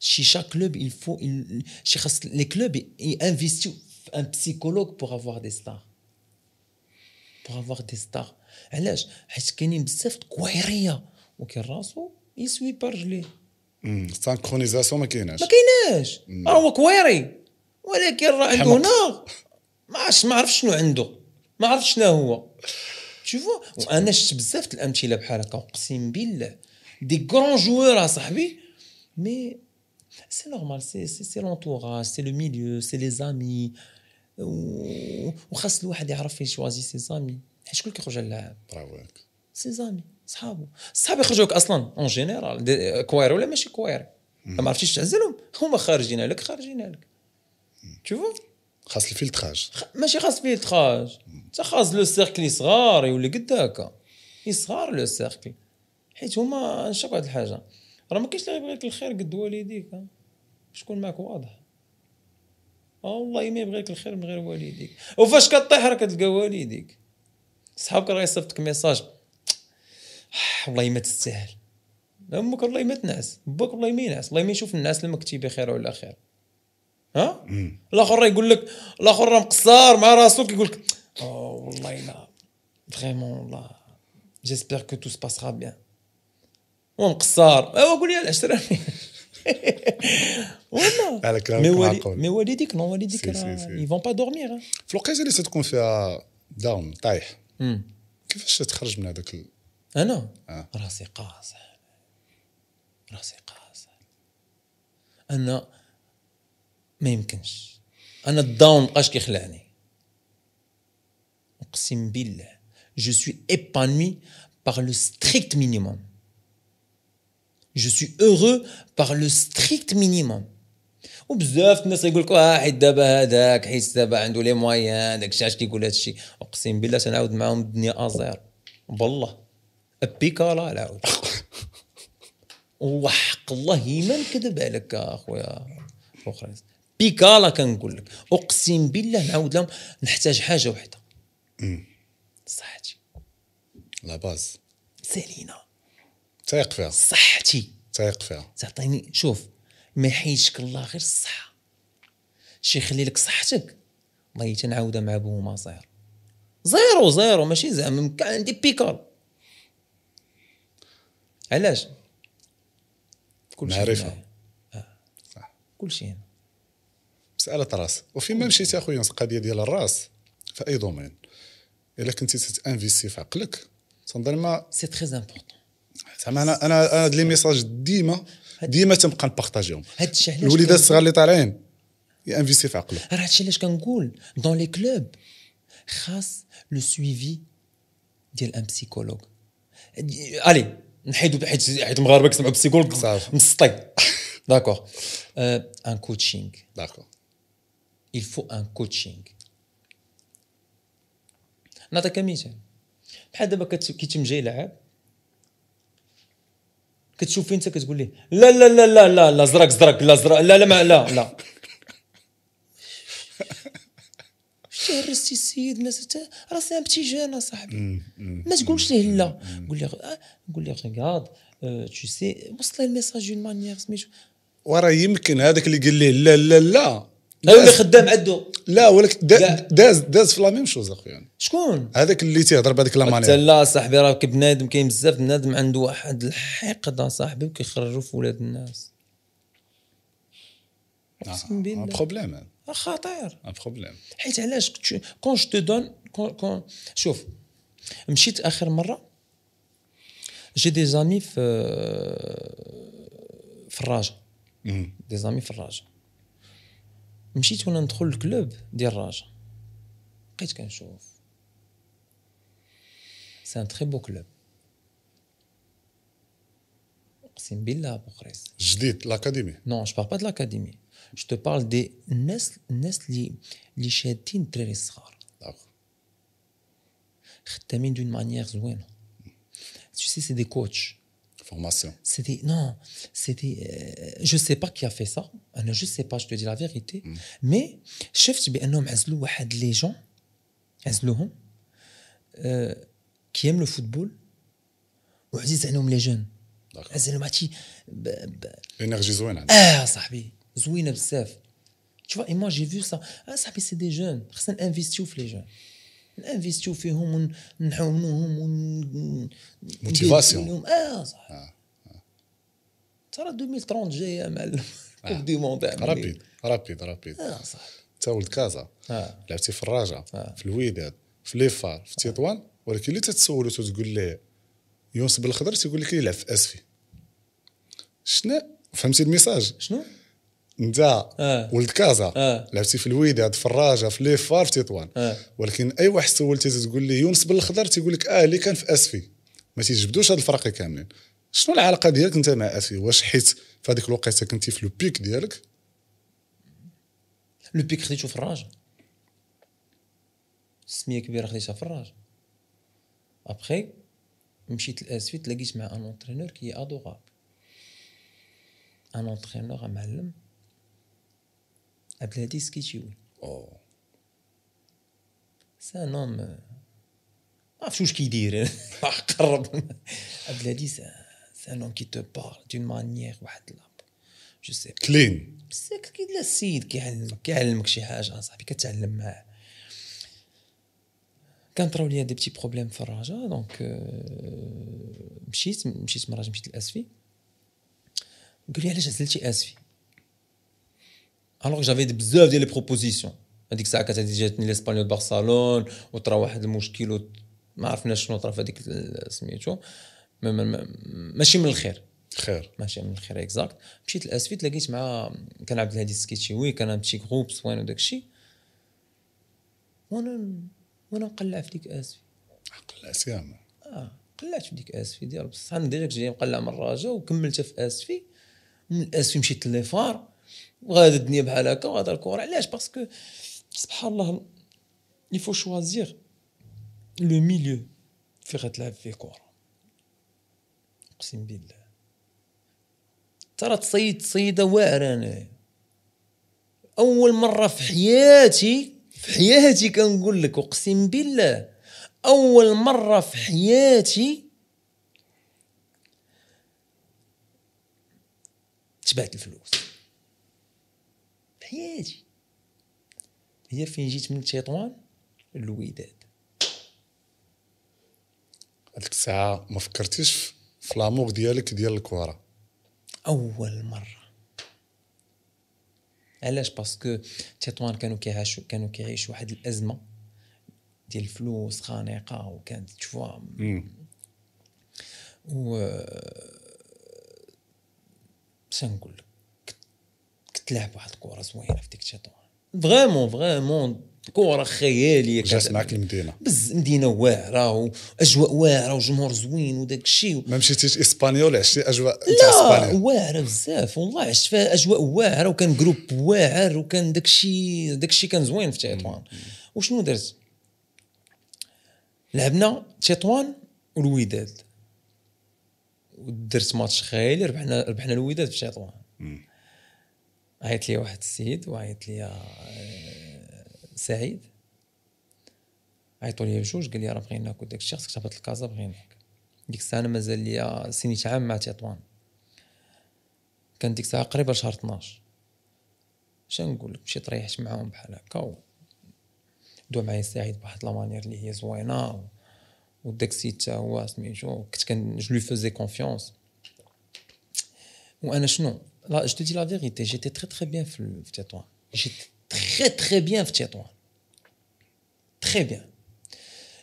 Dans chaque club, il faut. les clubs, investissent investit un psychologue pour avoir des stars. Pour avoir des stars. Il faut ne ce qu'il y a. Il ne suit pas. سانكرونيزاسيون ما كايناش ما كايناش أه، هو كويري ولكن راه عنده هنا ما عرفتش ما عرفتش شنو عنده ما عرفتش شنو هو شوفوا وانا شفت بزاف الامثله بحال هكا اقسم بالله دي كرون جوور صاحبي مي سي نورمال سي سي سي لونتوراج سي لو ميليو سي لي زامي وخاص الواحد يعرف يشوازي سي زامي حيت شكون كيخرج على اللاعب برافو سي زامي صحابو صحابي يخرجوك اصلا اون جينيرال كوير ولا ماشي كوير ما عرفتيش تعزلهم هما خارجين لك خارجين لك تشوفو خاص الفلتراج خ... ماشي خاص الفلتراج تا خاص لو سيركل صغار يولي قد هكا يصغار لو سيركل حيت هما نشوف واحد الحاجه راه ما كاينش اللي يبغيك الخير قد والديك شكون معك واضح والله ما يبغيك الخير من غير والديك وفاش كطيح راه كتلقى والديك صحابك راه يصيفطك ميساج والله ما تستاهل امك والله ما تنعس باك والله ما ينعس والله ما يشوف الناس كتي بخير ولا خير ها الاخر يقول لك الاخر راه مقصار مع راسو كيقول لك والله لا فريمون والله جيسبيغ كو تو سباسرا بيان ومقصار ايوا قول لي العشره والله مي والديك مي والديك نو والديك يفون با دورمير في الوقيته اللي تكون فيها داون طايح كيفاش تخرج من هذاك انا آه. راسي قاصح راسي قاصح انا ما يمكنش انا الداون مابقاش كيخلعني اقسم بالله جو سوي épanoui باغ لو ستريكت مينيموم جو سوي اوغو باغ لو ستريكت مينيموم وبزاف الناس يقول لك اه حيت دابا هذاك حيت دابا عنده لي موايان داك الشيء علاش كيقول هذا الشيء اقسم بالله تنعاود معاهم الدنيا ازير والله بيكالا لا لا وحق الله ما نكذب عليك اخويا اخرين بيكالا كنقول لك اقسم بالله نعاود لهم نحتاج حاجه وحده صحتي لا باز سالينا تايق فيها صحتي تايق فيها تعطيني شوف ما يحيدشك الله غير الصحه شي يخلي لك صحتك والله تنعاودها مع بوما صغير زيرو زيرو ماشي زعما عندي بيكالا علاش كل شيء معرفه آه. صح كل شيء هنا مساله راس وفيما مشيتي اخويا القضيه ديال الراس في اي دومين الا كنتي تانفيستي في عقلك تنظن ما سي تري زامبورتون زعما انا انا انا هاد لي ميساج ديما ديما تنبقى نبارطاجيهم الشيء علاش الوليدات الصغار اللي طالعين يانفيستي في عقله راه هادشي علاش كنقول دون لي كلوب خاص لو سويفي ديال ان بسيكولوج الي نحيدو حيت حيت المغاربه كيسمعوا بالسيكول مسطي داكور ان كوتشينغ داكور il faut un coaching نعطيك مثال بحال دابا كيتم جاي لعب كتشوف فين انت كتقول ليه لا لا لا لا لا لا زرق زرق لا زرق لا لا ما لا لا شي رستي السيد ما راه سي ان بتي جون اصاحبي ما تقولش ليه لا قول ليه آه، قول ليه ريغارد تو سي وصل الميساج اون مانيير سميتو وراه يمكن هذاك اللي قال ليه لا لا لا اللي خدام عدو لا ولكن داز داز في لا ميم شوز اخويا شكون هذاك اللي تيهضر بهذيك لا مانيير لا صاحبي راه كبنادم كاين بزاف بنادم عنده واحد الحقد صاحبي وكيخرجوا في ولاد الناس آه، اقسم بالله بروبليم Un problème, et à l'âge quand je te donne quand je suis à J'ai des amis, euh, hmm. des amis, frage. Je suis tout le monde trouve le club des rages. Qu'est-ce qu'un chauffe? C'est un très beau club. C'est une belle la presse. Je dis l'académie. Non, je ne parle pas de l'académie. Je te parle des nesl qui les très rares, d'une manière tu sais c'est des coachs formation c'était non c'était euh, je sais pas qui a fait ça euh, je sais pas je te dis la vérité mm. mais شفت un homme, les gens euh, qui aiment le football un homme, les jeunes l'énergie زوينه بزاف تشوف اي جي moi سا vu سي دي جون خصنا انفيستيو في لي جون انفيستيو فيهم ونعاونوهم ون موتيفاسيون اه صح ترى 2030 جايه يا معلم كوب دي موند رابيد رابيد رابيد اه صح انت ولد كازا لعبتي في الراجا في الوداد في ليفار في تطوان ولكن اللي تتسولو تقول ليه يونس بالخضر تيقول لك يلعب في اسفي شنو فهمتي الميساج شنو انت آه. ولد كازا آه. لعبتي في الوداد في الراجا في ليفار في تطوان آه. ولكن اي واحد سولتي تقول لي يونس بالخضر تيقول لك اه اللي كان في اسفي ما تيجبدوش هاد الفرق كاملين شنو العلاقه ديالك انت مع اسفي واش حيت في هذيك الوقيته كنتي في لو بيك ديالك لو بيك خديته في الراجا سميه كبيره خديتها في الراجا ابخي مشيت لاسفي تلاقيت مع ان اونترينور كي ادوغابل ان اونترينور معلم عبد العزيز كيتيوي او سا نوم ما عرفتش واش كيدير قرب عبد سان نوم كي تو بار دون مانيير واحد لا جو سي كلين بزاف كي لا السيد كيعلمك شي حاجه صاحبي كتعلم معاه كان طراو ليا دي بتي بروبليم في الرجاء دونك مشيت مشيت مره مشيت لاسفي قال لي علاش عزلتي اسفي الوغ جافي بزاف ديال لي بروبوزيسيون هذيك الساعه كانت جاتني لاسبانيول برشلون وطرا واحد المشكل ما عرفناش شنو طرا في هذيك سميتو ماشي من الخير خير ماشي من الخير اكزاكت مشيت لاسفيت لقيت مع كان عبد الهادي السكيتشيوي كان عند شي جروب زوين وداك الشيء وانا وانا نقلع في ديك اسفي قلع سيام اه قلعت في ديك اسفي ديال بصح انا ديجا جاي مقلع من الراجا وكملت في اسفي من اسفي مشيت فار وغادا الدنيا بحال هكا وهذا الكره علاش باسكو سبحان الله يفو شوازير لو ميليو فين غتلعب فيه كره اقسم بالله ترى تصيد صيده واعره انا اول مره في حياتي في حياتي كنقول لك اقسم بالله اول مره في حياتي تبعت الفلوس حياتي هي فين جيت من تطوان للوداد هذيك الساعه ما فكرتيش في لاموغ ديالك ديال الكره اول مره علاش باسكو تطوان كانوا كيعيشوا كانوا كيعيشوا واحد الازمه ديال الفلوس خانقه وكانت تشوفوا و شنو نقول لك تلعب واحد الكره زوينه في ديك الشيطوان فريمون فريمون كره خياليه جات معك المدينه بز مدينه واعره واجواء واعره وجمهور زوين وداك الشيء ما مشيتيش اسبانيول عشتي اجواء تاع اسبانيا واعره بزاف والله عشت فيها اجواء واعره وكان جروب واعر وكان داك الشيء داك الشيء كان زوين في تيطوان وشنو درت لعبنا تيطوان والوداد ودرت ماتش خيالي ربحنا ربحنا الوداد في تيطوان عيط لي واحد السيد وعيط لي آه، سعيد عيطوا لي جوج قال لي راه بغيناك داك الشيء خصك تهبط لكازا بغيناك ديك الساعه انا مازال لي سنيت عام مع تطوان كان ديك الساعه قريبه شهر 12 نقول لك مشيت ريحت معاهم بحال هكا دو معايا سعيد بواحد لامانير اللي هي زوينه وداك السيد حتى هو سميتو كنت كان جو لو فوزي كونفيونس وانا شنو لا جو تو dis la جيتي j'étais تري بيان في au جيتي J'étais تري بيان في au Tétouan. بيان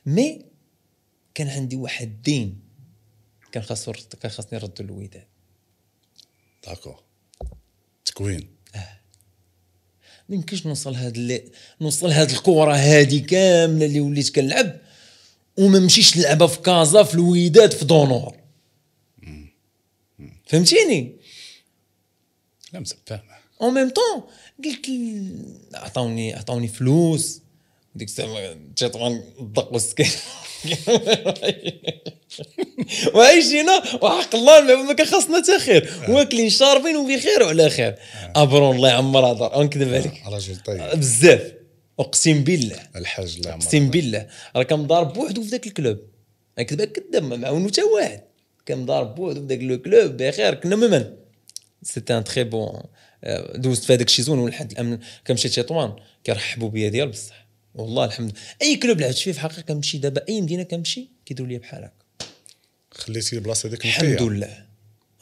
مي كان عندي واحد الدين كان خاصو كان خاصني نردو الوداد داكور تكوين اه ما يمكنش نوصل هاد اللي نوصل هاد الكره هادي كامله اللي وليت كنلعب وما نمشيش نلعبها في كازا في الوداد في دونور فهمتيني لمسه نعم، فاهمه اون ميم طون قلت عطوني عطوني فلوس ديك الساعه جات طبعا السكين والسكين وحق الله ما كان خاصنا حتى خير آه. واكلين شاربين وبخير وعلى خير آه. ابرون الله يعمر هضر نكذب آه، عليك راجل طيب بزاف اقسم بالله الحاج الله اقسم بالله راه كان ضارب بوحدو في ذاك الكلوب نكذب كذب ما معاونو حتى واحد كان ضارب بوحدو في ذاك الكلوب بخير كنا ممن سيتي ان تري بون دوزت في هذاك الشيزون ولحد الان كنمشي تطوان كيرحبوا بيا ديال بصح والله الحمد اي كلوب لعبت فيه في الحقيقه كنمشي دابا اي مدينه كنمشي كيديروا لي بحال هكا خليتي البلاصه هذيك الحمد لله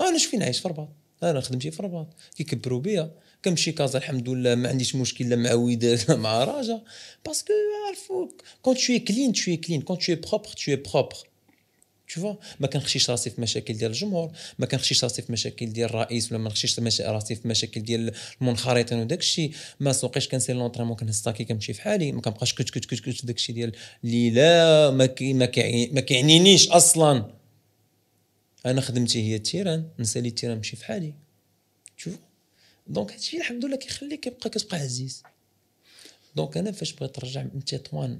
انا شفين عايش في الرباط انا خدمتي في الرباط كيكبروا بيا كنمشي كازا الحمد لله ما عنديش مشكل لا مع وداد لا مع راجا باسكو عرفوك كون تشوي كلين تشوي كلين كون تشوي بروبر تشوي بروبر شوف ما كنخشيش راسي في مشاكل ديال الجمهور ما كنخشيش راسي في مشاكل ديال الرئيس ولا ما نخشيش راسي في مشاكل ديال المنخرطين وداك الشيء ما سوقيش كنسير لونطريمون طاكي كنمشي في حالي ما كنبقاش كت كت كت كت داك الشيء ديال اللي لا ما كي ما, كي ما كيعنينيش اصلا انا خدمتي هي التيران نسالي التيران نمشي في حالي شوف دونك هادشي الحمد لله كيخليك كيبقى كتبقى عزيز دونك انا فاش بغيت نرجع من تطوان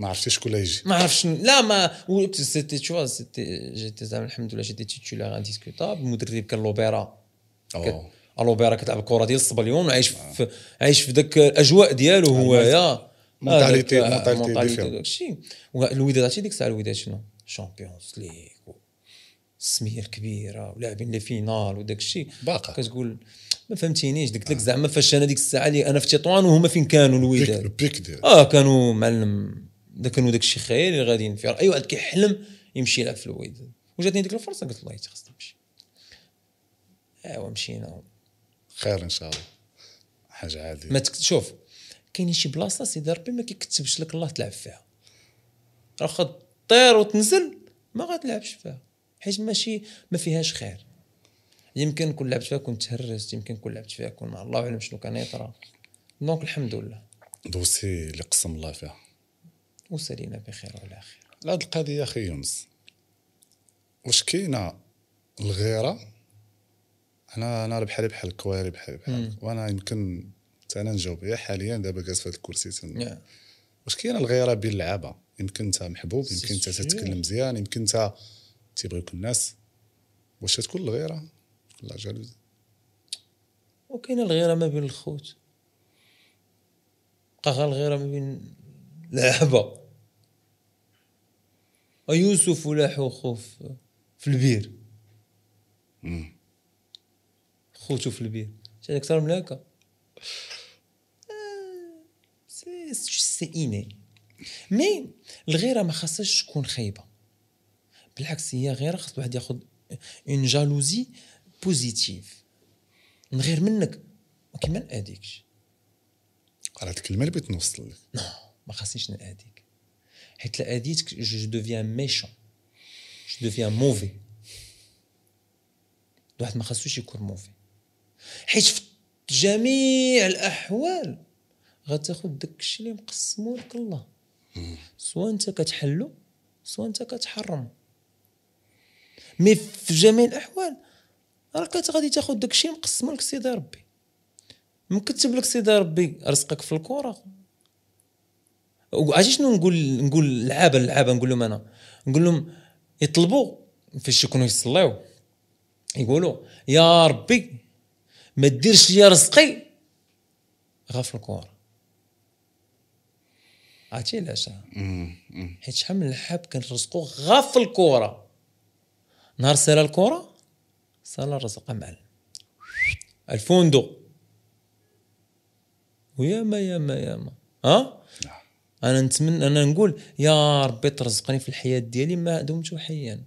ما عرفتيش شكون اللي يجي ما عرفتش لا ما سيتي تشوا سيتي جيتي زعما الحمد لله جيتي تيتولار انديسكوتابل مدرب كان لوبيرا الوبيرا كتلعب الكره ديال الصبليون عايش في عايش في ذاك الاجواء ديالو هوايا مونتاليتي مونتاليتي داكشي الوداد عرفتي ديك الساعه الوداد شنو شامبيونز ليغ سميه كبيره ولاعبين لي فينال وداك الشيء باقا كتقول ما فهمتينيش قلت لك زعما فاش انا ديك الساعه اللي انا في تطوان وهما فين كانوا الوداد البيك ديال اه كانوا معلم كانوا داك الشيء خيالي اللي غاديين فيه اي أيوة، واحد كيحلم يمشي يلعب في الويد وجاتني ديك الفرصه قلت والله خاصني نمشي ايوا مشينا خير ان شاء الله حاجه عاديه ما تك... شوف كاينين شي بلاصه سيدي ربي ما كيكتبش لك الله تلعب فيها راه خد طير وتنزل ما غاتلعبش فيها حيت ماشي ما فيهاش خير يمكن كون لعبت فيها كنت تهرست يمكن كون لعبت فيها كون الله اعلم شنو كان يطرا دونك الحمد لله دوسي اللي قسم الله فيها وسالينا بخير وعلى خير على هذه القضيه اخي يونس واش كاينه الغيره انا انا بحالي بحال الكواري بحالي بحال وانا يمكن حتى انا نجاوب يا حاليا دابا جالس في هذا الكرسي yeah. واش كاينه الغيره بين اللعابه يمكن انت محبوب يمكن انت تتكلم مزيان يمكن انت تيبغيوك الناس واش تكون الغيره لا جالوزي وكاينه الغيره ما بين الخوت بقى الغيره ما بين اللعابه يوسف ولا خوف في البير خوتو في البير شاد اكثر من هكا آه، سي سي ايني مي الغيره ما خاصهاش تكون خايبه بالعكس هي غيره خاص الواحد ياخذ اون جالوزي بوزيتيف نغير منك ولكن ما على الكلمه اللي بغيت نوصل لك نو ما خاصنيش ناديك حيت جو دوفيان ميشون جو دوفيان موفي الواحد ما خاصوش يكون موفي حيت في جميع الاحوال غتاخد داك الشيء اللي مقسمو لك الله سواء انت كتحلو سواء انت كتحرمو مي في جميع الاحوال راك غادي تاخد داك الشيء مقسمو لك سيدي ربي مكتب لك سيدي ربي رزقك في الكره عرفتي شنو نقول نقول لعابه للعابه نقول لهم انا نقول لهم يطلبوا فاش يكونوا يصليو يقولوا يا ربي ما ديرش ليا رزقي غير في الكوره عرفتي علاش حيت شحال من لعاب كان رزقو غير في الكوره نهار سالا الكوره سالا الرزق مع الفندق وياما ياما ياما ها نعم. انا نتمنى انا نقول يا ربي ترزقني في الحياه ديالي ما دمت حيا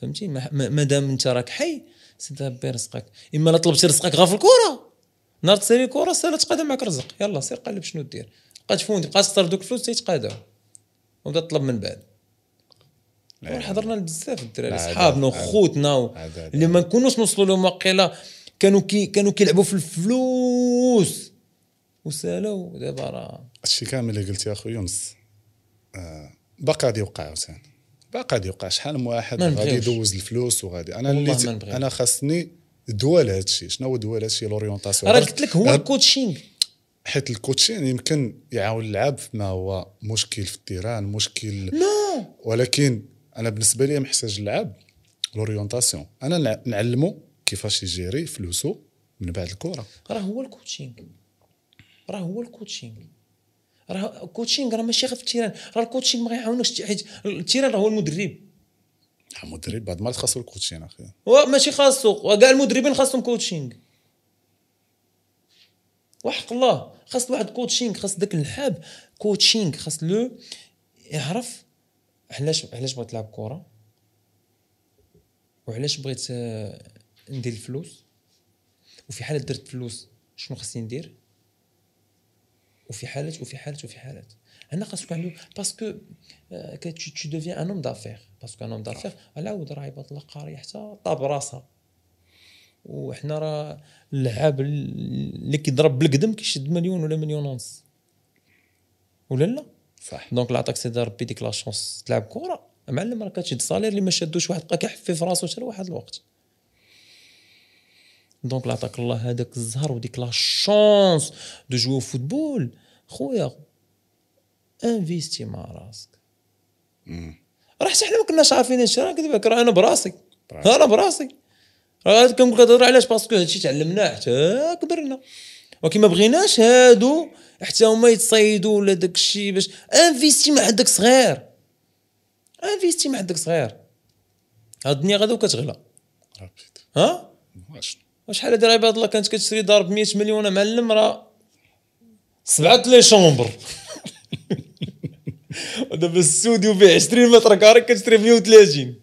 فهمتي ما دام انت راك حي سيدي ربي رزقك اما لا طلبتي رزقك غير في الكره نهار تسالي الكره سالا تقادم معك رزق يلا سير قلب شنو دير بقى فون تبقى تصرف دوك الفلوس تيتقادا وبدا تطلب من بعد حضرنا لبزاف الدراري صحابنا وخوتنا اللي ما نكونوش نوصلوا لهم واقيلا كانوا كي كانوا كيلعبوا في الفلوس وسالو ودابا راه هادشي كامل اللي قلت يا خويا يونس آه باقي غادي يوقع عاوتاني باقي غادي يوقع شحال من واحد غادي يدوز الفلوس وغادي انا اللي انا خاصني دوال هادشي شنو هو دوال هادشي لوريونتاسيون راه قلت لك هو الكوتشينغ حيت الكوتشين يمكن يعاون اللعاب ما هو مشكل في التيران مشكل نو ولكن انا بالنسبه لي محتاج اللعاب لوريونتاسيون انا نعلمو كيفاش يجيري فلوسو من بعد الكره راه هو الكوتشينغ راه هو الكوتشينغ راه الكوتشينغ راه ماشي غير في التيران راه الكوتشينغ ما غيعاونكش حيت التيران راه هو المدرب المدرب اه، بعد ما خاصو الكوتشين اخي ماشي خاصو كاع المدربين خاصهم كوتشينغ وحق الله خاص واحد كوتشينغ خاص داك الحاب كوتشينغ خاص لو يعرف علاش علاش بغيت نلعب كره وعلاش بغيت آه، ندير الفلوس وفي حاله درت فلوس شنو خاصني ندير وفي حالات وفي حالات وفي حالات هنا خاصك عنده باسكو آه، تو دوفيان ان اوم دافير باسكو ان اوم دافير ود راه يبات قاري حتى طاب راسها وحنا راه اللعاب اللي كيضرب بالقدم كيشد مليون ولا مليون ونص ولا لا صح دونك لا تاكسي دار ربي ديك لا شونس تلعب كره معلم راه كتشد صالير اللي ما شادوش واحد بقى كيحفي في راسو حتى لواحد الوقت دونك لا عطاك الله هذاك الزهر وديك لا شونس دو جو فوتبول خويا انفيستي مع راسك راه حتى حنا ما كناش عارفين هادشي راه كذبك راه انا براسي انا براسي راه كنقول كتهضر علاش باسكو هادشي تعلمناه حتى كبرنا ولكن ما بغيناش هادو حتى هما يتصيدوا ولا داك الشيء باش انفيستي مع حدك صغير انفيستي مع حدك صغير هاد الدنيا غدا وكتغلى ها واش وشحال هذه عباد الله كانت كتشري دار ب 100 مليون مع المراه سبعه لي شومبر ودابا السوديو فيه 20 متر كاري كتشري ب 130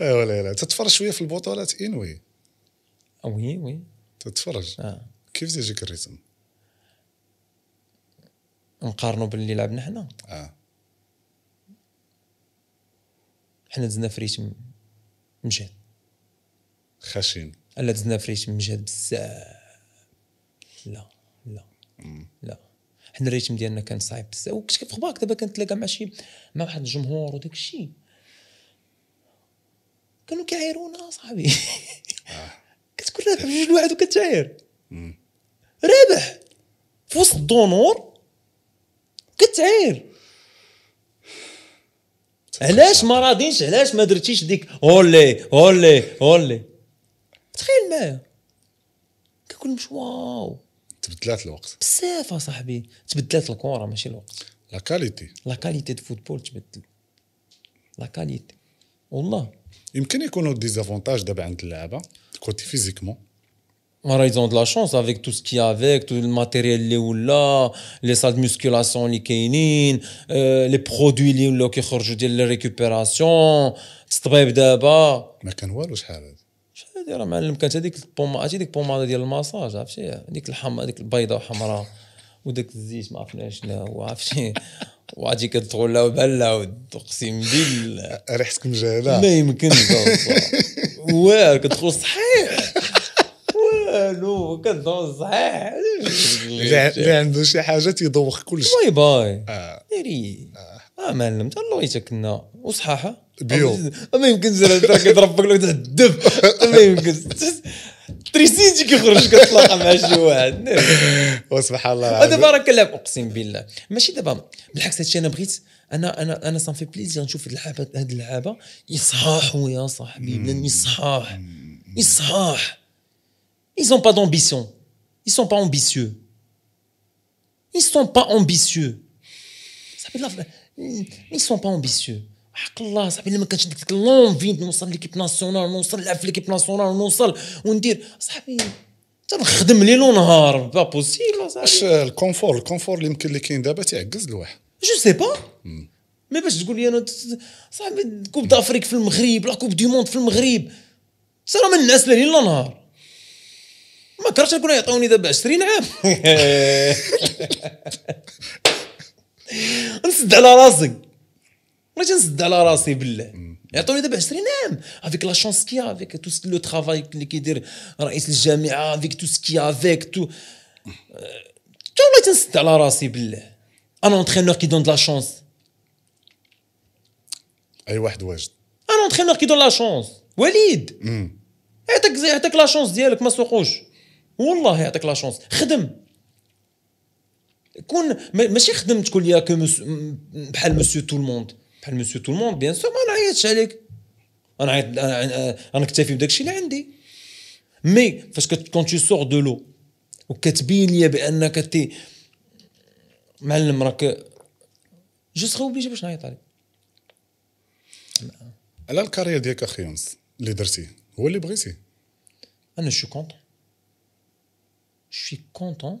ايوا لا لا تتفرج شويه في البطولات انوي آه، وي وي تتفرج آه. كيف تيجيك الريتم نقارنوا باللي لعبنا حنا اه حنا دزنا في ريتم مجهد خشن الا دزنا في مجهد بزاف لا لا لا حنا الريتم ديالنا كان صعيب بزاف وكنت كيف خباك دابا كنتلاقى مع شي مع واحد الجمهور وداك الشيء كانوا كيعايرونا صاحبي آه. كتكون رابح بجوج لواحد وكتعاير رابح في وسط الدونور كتعاير علاش ما راضينش علاش ما درتيش ديك هولي هولي هولي تخيل معايا كنقول مش واو تبدلات الوقت بزاف اصاحبي تبدلات الكره ماشي الوقت لا كاليتي لا كاليتي د فوتبول تبدل لا كاليتي والله يمكن يكونوا ديزافونتاج دابا عند اللعابه كوتي فيزيكمون راه ايزون دو لا شونس افيك تو سكي افيك تو الماتيريال اللي ولا لي سال مسكولاسيون اللي كاينين لي برودوي اللي ولاو كيخرجوا ديال لي الريكوبيراسيون التطبيب دابا ما كان والو شحال هذا هادي راه معلم كانت هذيك البوما عرفتي ديك البوماده ديال الماساج عرفتي هذيك الحمراء هذيك البيضاء وحمراء وداك الزيت ما عرفناش لا هو عرفتي وعرفتي كتدخل لا بحال لا اقسم بالله ريحتك مجهله ما يمكنش واه كتدخل صحيح والو كتدخل صحيح اللي عنده شي حاجه تيدوخ كلشي باي باي ناري آه. اه ما علمت الله كنا وصحاحه بيو ما يمكنش كيضربك ولا كتعذب ما يمكن تريسيتي كيخرج كتلاقى مع شي واحد وسبحان الله دابا راه كنلعب اقسم بالله ماشي دابا بالعكس هادشي انا بغيت انا انا انا صافي بليزير نشوف هاد اللعابه هاد اللعابه يصحاحوا يا صاحبي يصحاح يصحاح Ils با دومبيسيون d'ambition. Ils sont pas ambitieux. Ils sont pas ambitieux. مي سون با امبيسيو حق الله صاحبي الا ما كانش ديك في نوصل ليكيب ناسيونال نوصل نلعب في ليكيب ناسيونال نوصل وندير صاحبي حتى نخدم ليل ونهار با بوسيبل صاحبي واش الكونفور الكونفور اللي يمكن اللي كاين دابا تيعكز الواحد جو سي با مي باش تقول لي انا صاحبي كوب دافريك في المغرب لا كوب دي موند في المغرب ترى من الناس لا ليل ونهار ما كرهتش نكون يعطوني دابا 20 عام نسد على راسي بغيت نسد على راسي بالله يعطوني دابا 20 عام افيك لا شونس كي افيك تو لو ترافاي اللي كيدير رئيس الجامعه افيك euh, تو سكي افيك تو تو والله تنسد على راسي بالله انا اونترينور كي دون لا شونس اي واحد واجد انا اونترينور كي دون لا شونس وليد يعطيك يعطيك لا شونس ديالك ما سوقوش والله يعطيك لا شونس خدم كون ماشي خدمت تقول بحال مسيو تو الموند بحال مسيو تو الموند بيان سور ما نعيطش عليك انا غنعيط انا بداك الشيء اللي عندي مي فاش كون تو سور دو لو وكتبين لي بانك تي معلم راك جو سخي اوبليجي باش نعيط عليك على الكارير ديالك اخي يونس اللي درتيه هو اللي بغيتي انا شو كونتون شو كونتون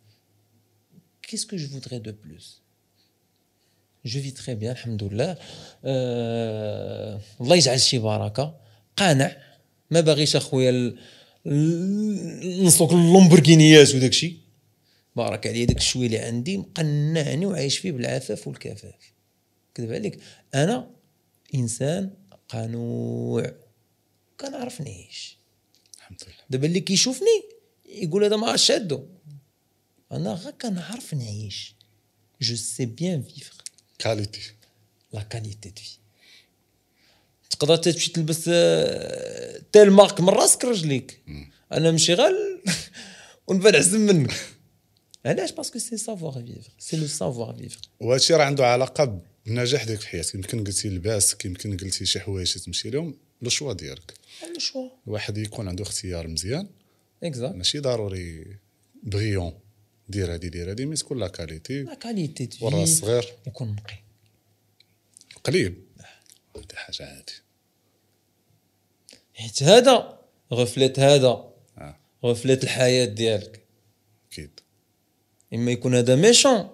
qu'est-ce que je voudrais de plus Je vis très bien, alhamdoulilah. Euh, الله يجعل شي بركة. قانع ما باغيش اخويا نسوق اللومبرغينيات وداك الشيء بارك عليا داك الشوي اللي عندي مقنعني وعايش فيه بالعفاف والكفاف كذب عليك انا انسان قنوع الحمد لله دابا اللي كيشوفني يقول هذا ما عادش انا غا كنعرف نعيش جو سي بيان فيفر كاليتي لا كاليتي دو في تقدر تمشي تلبس تيل مارك من راسك رجليك انا نمشي غال ونبان عزم منك علاش باسكو سي سافوار فيفر سي لو سافوار فيفر الشيء راه عنده علاقه بالنجاح ديالك في حياتك يمكن قلتي لباسك يمكن قلتي شي حوايج تمشي لهم لو شوا ديالك لو شوا الواحد يكون عنده اختيار مزيان اكزاكت ماشي ضروري بغيون دير هادي دير هادي مي تكون لا كاليتي لا كاليتي والراس صغير وكون نقي قليل آه. هذه حاجه عادي حيت هذا غفلت هذا آه. غفلت الحياه ديالك اكيد اما يكون هذا ميشون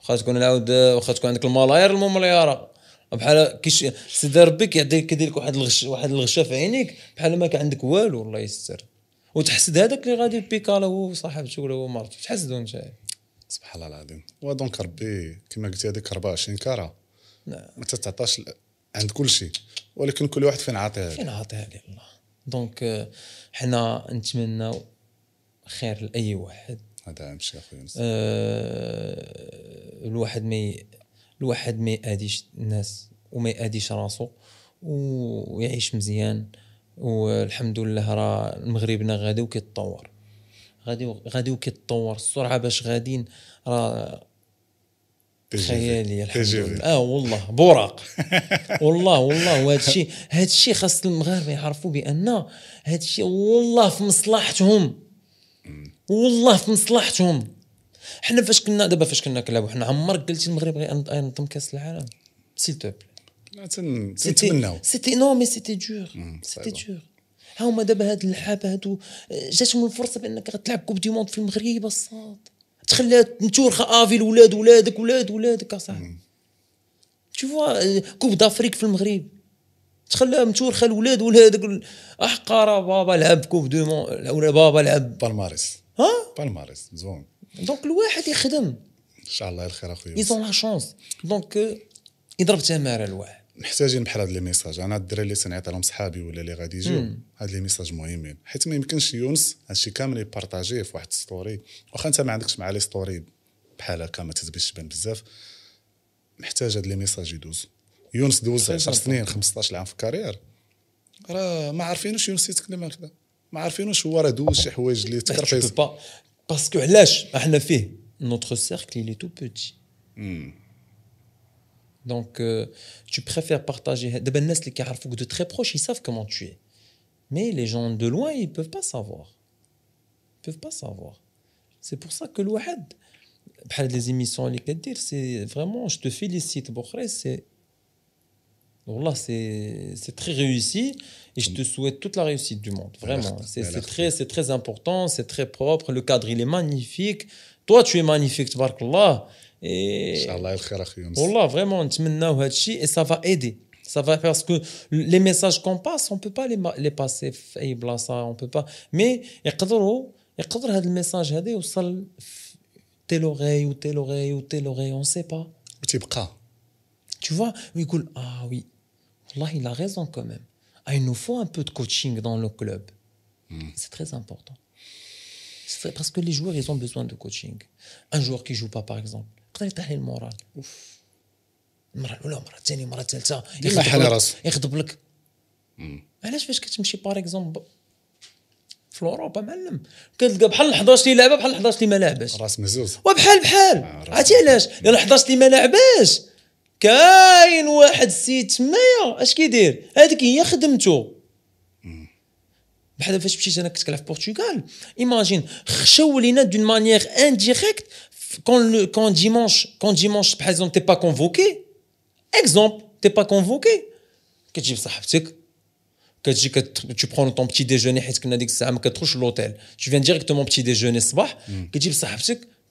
واخا تكون عاود واخا تكون عندك الملاير المملياره بحال كي سيدي ربي كيعطيك كيدير لك واحد الغش واحد الغشه في عينيك بحال ما كان عندك والو الله يستر وتحسد هذاك اللي غادي يبيكالا هو وصاحبته ولا هو مرته تحسدو انت سبحان الله العظيم ودونك ربي كما قلتي هذيك 24 كاره نعم. ما تتعطاش عند كل شيء ولكن كل واحد فين عاطيها فين عاطيها لله دونك آه، حنا نتمنى خير لاي واحد هذا اهم شيء اخويا أه الواحد ما الواحد ما ياذيش الناس وما ياذيش راسو ويعيش مزيان والحمد لله راه المغربنا غادي وكيتطور غادي غادي وكيتطور السرعه باش غاديين راه خياليه الحمد لله اه والله براق والله والله وهذا الشيء هذا الشيء خاص المغاربه يعرفوا بان هذا الشيء والله في مصلحتهم والله في مصلحتهم حنا فاش كنا دابا فاش كنا كنلعبوا حنا عمرك قلتي المغرب غينظم كاس العالم سيل تو سيتي نو مي سيتي دور سيتي دور ها هما دابا هاد اللعاب هادو آه، جاتهم الفرصه بانك غتلعب كوب دي موند في المغرب الصاد تخلات متورخه افي لولاد ولادك ولاد ولادك اصاحبي تشوفوا كوب دافريك في المغرب تخلاها متورخه الولاد ولادك احقا بابا لعب كوب دي موند ولا بابا لعب بالماريس ها بالماريس زون دونك الواحد يخدم ان شاء الله الخير اخويا ايزون لا شونس دونك يضرب تماره الواحد محتاجين بحال هاد لي ميساج انا الدراري اللي تنعيط لهم صحابي ولا اللي غادي يجيو هاد لي ميساج مهمين حيت ما يمكنش يونس هادشي كامل يبارطاجيه في واحد ستوري واخا انت ما عندكش مع لي ستوري بحال هكا ما تتبش تبان بزاف محتاج هاد لي ميساج يدوز يونس دوز 10 سنين 15 عام في الكارير راه ما عارفينوش يونس يتكلم هكذا ما عارفينوش هو راه دوز شي حوايج اللي تكرفيز باسكو علاش احنا فيه نوتر سيركل اللي تو بوتي Donc, euh, tu préfères partager. les qui de très proches, ils savent comment tu es. Mais les gens de loin, ils ne peuvent pas savoir. Ils ne peuvent pas savoir. C'est pour ça que l'ouahad, les émissions, c'est vraiment, je te félicite, c'est Là, c'est très réussi et je te souhaite toute la réussite du monde. Vraiment, c'est très, important, c'est très propre. Le cadre, il est magnifique. Toi, tu es magnifique, là et... ça va aider. Ça va parce que les messages qu'on passe, on ne peut pas les, les passer, on peut pas. Mais يقدر le message هذا يوصل telle oreille ou telle oreille ou telle on ne sait pas. Tu vois, il ah oui, il a raison quand même. Ah, il nous faut un peu de coaching dans le club. Hmm. C'est très important. Parce que les joueurs, ils ont besoin de coaching. Un joueur qui joue pas, par exemple, يقدر يطيح لي المورال اوف المره الاولى المره الثانيه المره الثالثه يخدم لك يخدم لك علاش فاش كتمشي باغ اكزومبل في اوروبا معلم كتلقى بحال 11 اللي لعبه بحال 11 اللي ما لعبش راس مهزوز وبحال بحال آه، عرفتي علاش لان 11 اللي ما لعبش كاين واحد السيد تمايا اش كيدير هذيك هي خدمته بحال فاش مشيت انا كنت كنلعب في البرتغال ايماجين خشوا لينا دون مانيير انديريكت quand, dimanche, quand dimanche, par exemple, t'es pas convoqué, exemple, t'es pas convoqué, que tu que tu prends ton petit déjeuner, l'hôtel. Tu viens directement petit déjeuner ce soir, hmm. que tu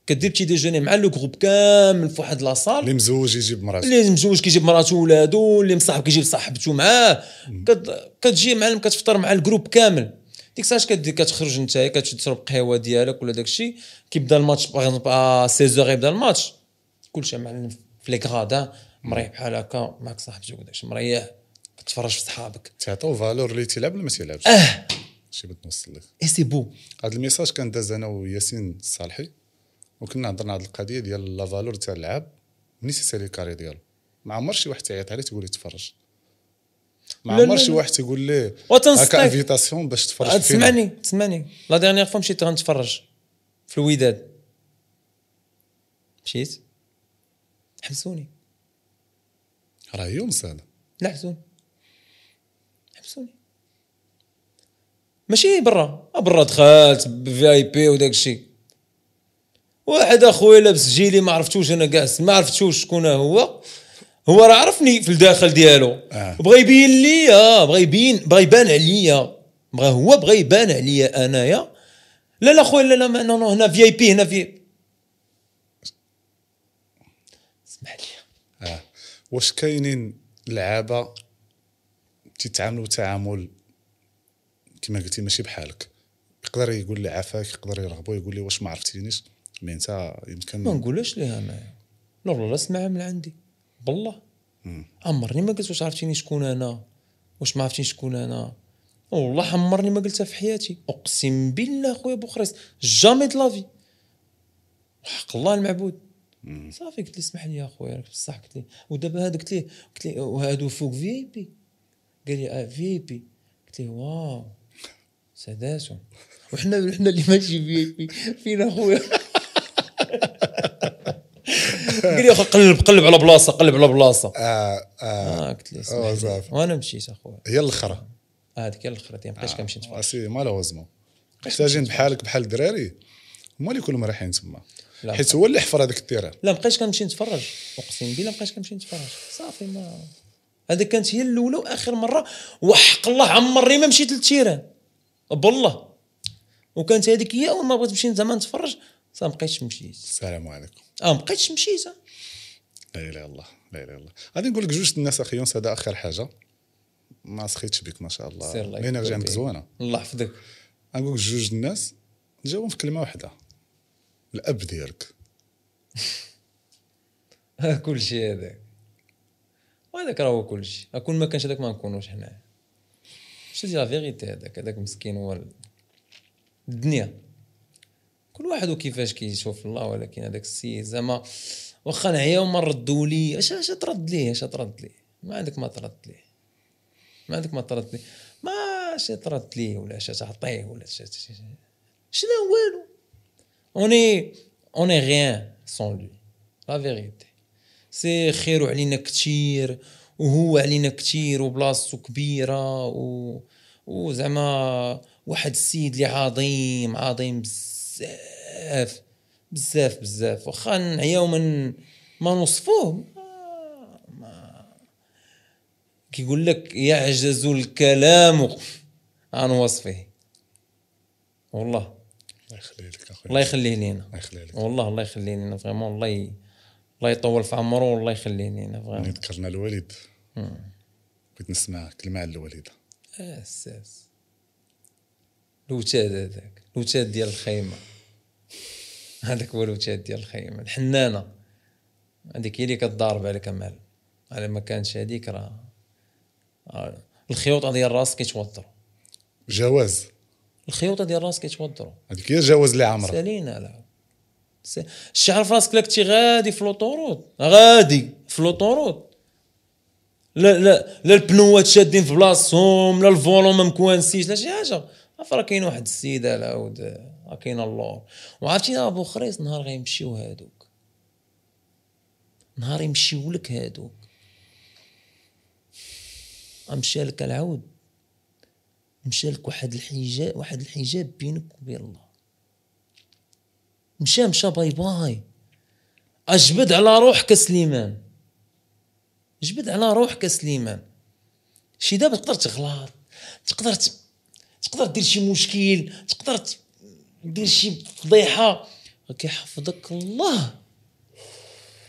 les petit-déjeuner مع tu كامل في واحد les مزوج يجيب مراته مزوج كيجيب اللي مصاحب معاه كتجي tu كتفطر مع groupe كامل ديك الساعه كدير كتخرج انت كتشد تشرب قهوه ديالك ولا داكشي كيبدا الماتش باغ اكزومبل 16 يبدا الماتش كلشي معلم في لي كغاد مريح بحال هكا معك صاحبتك داكشي مريح كتفرج في صحابك تعطيو فالور اللي تيلعب ولا ما تيلعبش اه شي نوصل لك اي سي بو هذا الميساج كان داز انا وياسين الصالحي وكنا هضرنا على القضيه ديال لا فالور تاع اللعاب ملي تيسالي الكاري ديالو ما عمر شي واحد تعيط عليه تقول تفرج ما عمر شي واحد تيقول لي هكا انفيتاسيون باش تفرج آه، فيه تسمعني تسمعني لا ديرنيغ فوا مشيت غنتفرج في الوداد مشيت حبسوني راه يوم سهل لا حبسوني حبسوني ماشي برا آه، برا دخلت في اي بي وداك الشيء واحد اخويا لابس جيلي ما عرفتوش انا كاع ما عرفتوش شكون هو هو راه عرفني في الداخل ديالو آه. بغى يبين ليا آه، بغى يبين بغى يبان عليا بغى هو بغى يبان عليا انايا لا لا خويا لا لا نو نو هنا في اي بي هنا في اسمح لي آه. واش كاينين لعابه تيتعاملوا تعامل كما قلتي ماشي بحالك يقدر يقول لي عافاك يقدر يرغبو يقول لي واش ما عرفتينيش مي انت يمكن ما نقولش ليها انايا لا والله لا من عندي بالله عمرني ما قلت واش عرفتيني شكون انا واش ما عرفتيني شكون انا والله عمرني ما قلتها في حياتي اقسم بالله خويا خريص جامي دو لافي حق الله المعبود صافي قلت لي اسمح لي يا خويا بصح قلت لي ودابا هذا قلت لي قلت لي وهادو فوق في اي بي قال لي اه في اي بي قلت لي واو ساداتو وحنا حنا اللي ماشي في اي بي فينا خويا قال لي اخي قلب قلب على بلاصه قلب على بلاصه اه اه, آه، قلت له صافي وانا مشيت اخويا هي الاخرى هذيك هي آه، الاخرى ما بقيتش كنمشي نتفرج سي مالوزمون محتاجين بحالك بحال الدراري هما اللي يكونوا رايحين تما حيت هو اللي حفر هذاك التيران لا ما بقيتش كنمشي نتفرج اقسم بالله ما بقيتش كنمشي نتفرج صافي ما هذيك كانت هي الاولى واخر مره وحق الله عمري ما مشيت للتيران بالله وكانت هذيك هي اول ما بغيت نمشي زعما نتفرج ما بقيتش مشيت السلام عليكم اه ما بقيتش مشيت لا اله الا الله لا اله الا الله غادي نقول لك جوج الناس اخي يونس هذا اخر حاجه ما سخيتش بك ما شاء الله رجع عندك زوينه الله يحفظك نقول لك جوج الناس جاوبهم في كلمه واحده الاب ديالك كل شيء هذاك وهذاك راه هو كل شيء كون ما كانش هذاك ما نكونوش حنايا شتي لا فيغيتي هذاك هذاك مسكين هو الدنيا كل واحد وكيفاش كيشوف الله ولكن هذاك السيد زعما واخا نعيا وما ردوا لي اش اش ترد ليه اش ترد ليه ما عندك ما ترد ليه ما عندك ما ترد ليه ما اش ترد ليه ولا اش تعطيه ولا شنو والو اوني اوني غيان سون لو لا فيغيتي سي خيرو علينا كتير وهو علينا كتير وبلاصتو كبيره و وزعما واحد السيد اللي عظيم عظيم بزاف بزاف بزاف بزاف واخا نعياو من ما نوصفوه ما, ما كيقول لك يعجز الكلام عن وصفه والله الله يخليه لك اخويا الله يخليه لينا الله يخليه لك والله الله يخليه لينا فريمون الله ي... الله يطول في عمره والله يخليه لينا فريمون ذكرنا الوالد بغيت نسمع كلمه على الوالده اساس الوتاد هذاك الوتاد ديال الخيمه هذاك هو الوتاد ديال الخيمه الحنانه هذيك هي اللي كضارب عليك كمال على ما كانش هذيك راه الخيوط ديال الراس كيتوضروا جواز الخيوط ديال الراس كيتوضروا هذيك هي جواز اللي عامره سالينا لا س... الشعر في راسك كنتي غادي في لوطوروت غادي في لوطوروت لا لا لا البنوات شادين في بلاصتهم لا الفولوم مكوانسيش لا شي حاجه عفرا كاين واحد السيده راه كاين اللور وعرفتي ابو خريص نهار غيمشيو هادوك نهار يمشيو لك هادوك مشالك لك العود مشى لك واحد الحجاب واحد الحجاب بينك وبين الله مشى مشى باي باي اجبد على روحك سليمان جبد على روحك سليمان شي دابا تقدر تغلط تقدر تقدر دير شي مشكل تقدر دير شي فضيحه كيحفظك الله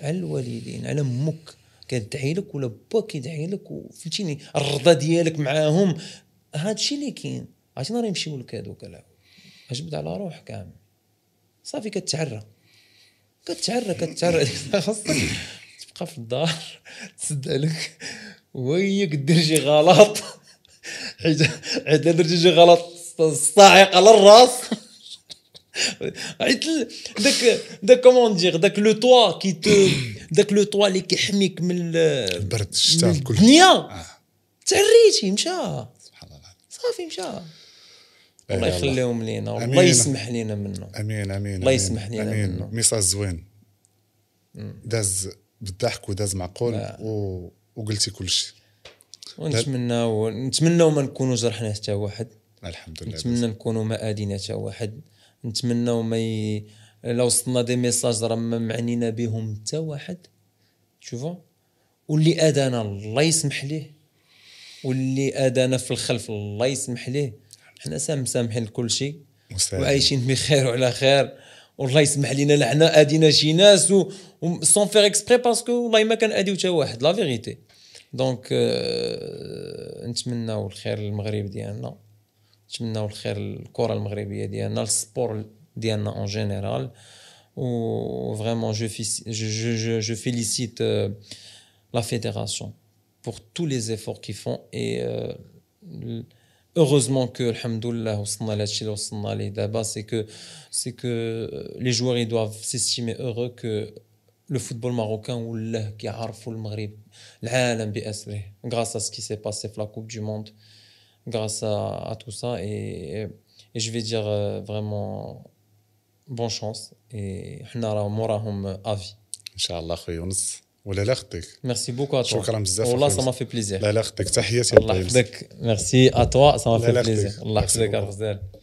على الوالدين على امك كتدعي لك ولا باك كيدعي لك وفهمتيني الرضا ديالك معاهم هادشي اللي كاين عرفتي راه يمشيو لك هادوك لا اجبد على روحك عام صافي كتعرى كتعرى كتعرى خاصك تبقى في الدار تسد عليك وهي كدير شي غلط حيت درتي شي غلط الصاعقه على الراس حيت داك داك كومون دير داك لو توا كي داك لو توا اللي كيحميك من البرد الشتاء كل الدنيا آه. تعريتي مشى سبحان الله صافي مشى إيه، الله يخليهم لينا والله يسمح لينا منه امين امين الله يسمح لينا امين, ميساج زوين داز بالضحك وداز معقول و... وقلتي كل شيء ونتمنى ونتمنى ما نكونوا جرحنا حتى واحد الحمد لله نتمنى نكونوا ما اذينا حتى واحد نتمنى ما ي... لو وصلنا دي ميساج راه ما معنينا بهم حتى واحد شوفوا واللي اذانا الله يسمح ليه واللي اذانا في الخلف الله يسمح ليه حنا سام مسامحين لكل شيء وعايشين بخير وعلى خير والله يسمح لينا لا حنا ادينا شي ناس و... سون فيغ اكسبري باسكو والله ما كان اديو حتى واحد لا فيغيتي Donc, je euh, الخير للمغرب ديالنا نتمناو الخير للكره المغربيه je je euh, la fédération pour tous les efforts qu'ils font et euh, heureusement que alhamdoulillah c'est que c'est que les joueurs doivent s'estimer heureux que le football marocain ou le qui a le Maghreb, l'Alam BSR, grâce à ce qui s'est passé la Coupe du Monde, grâce à, à tout ça. Et, et, je vais dire euh, vraiment bonne chance. Et nous à hum vie. Inch'Allah, Younes. ولا لا خطيك ميرسي بوكو اتوا شكرا بزاف والله سا ما في بليزير لا لا خطيك تحياتي الله يحفظك ميرسي اتوا سا ما في بليزير الله يحفظك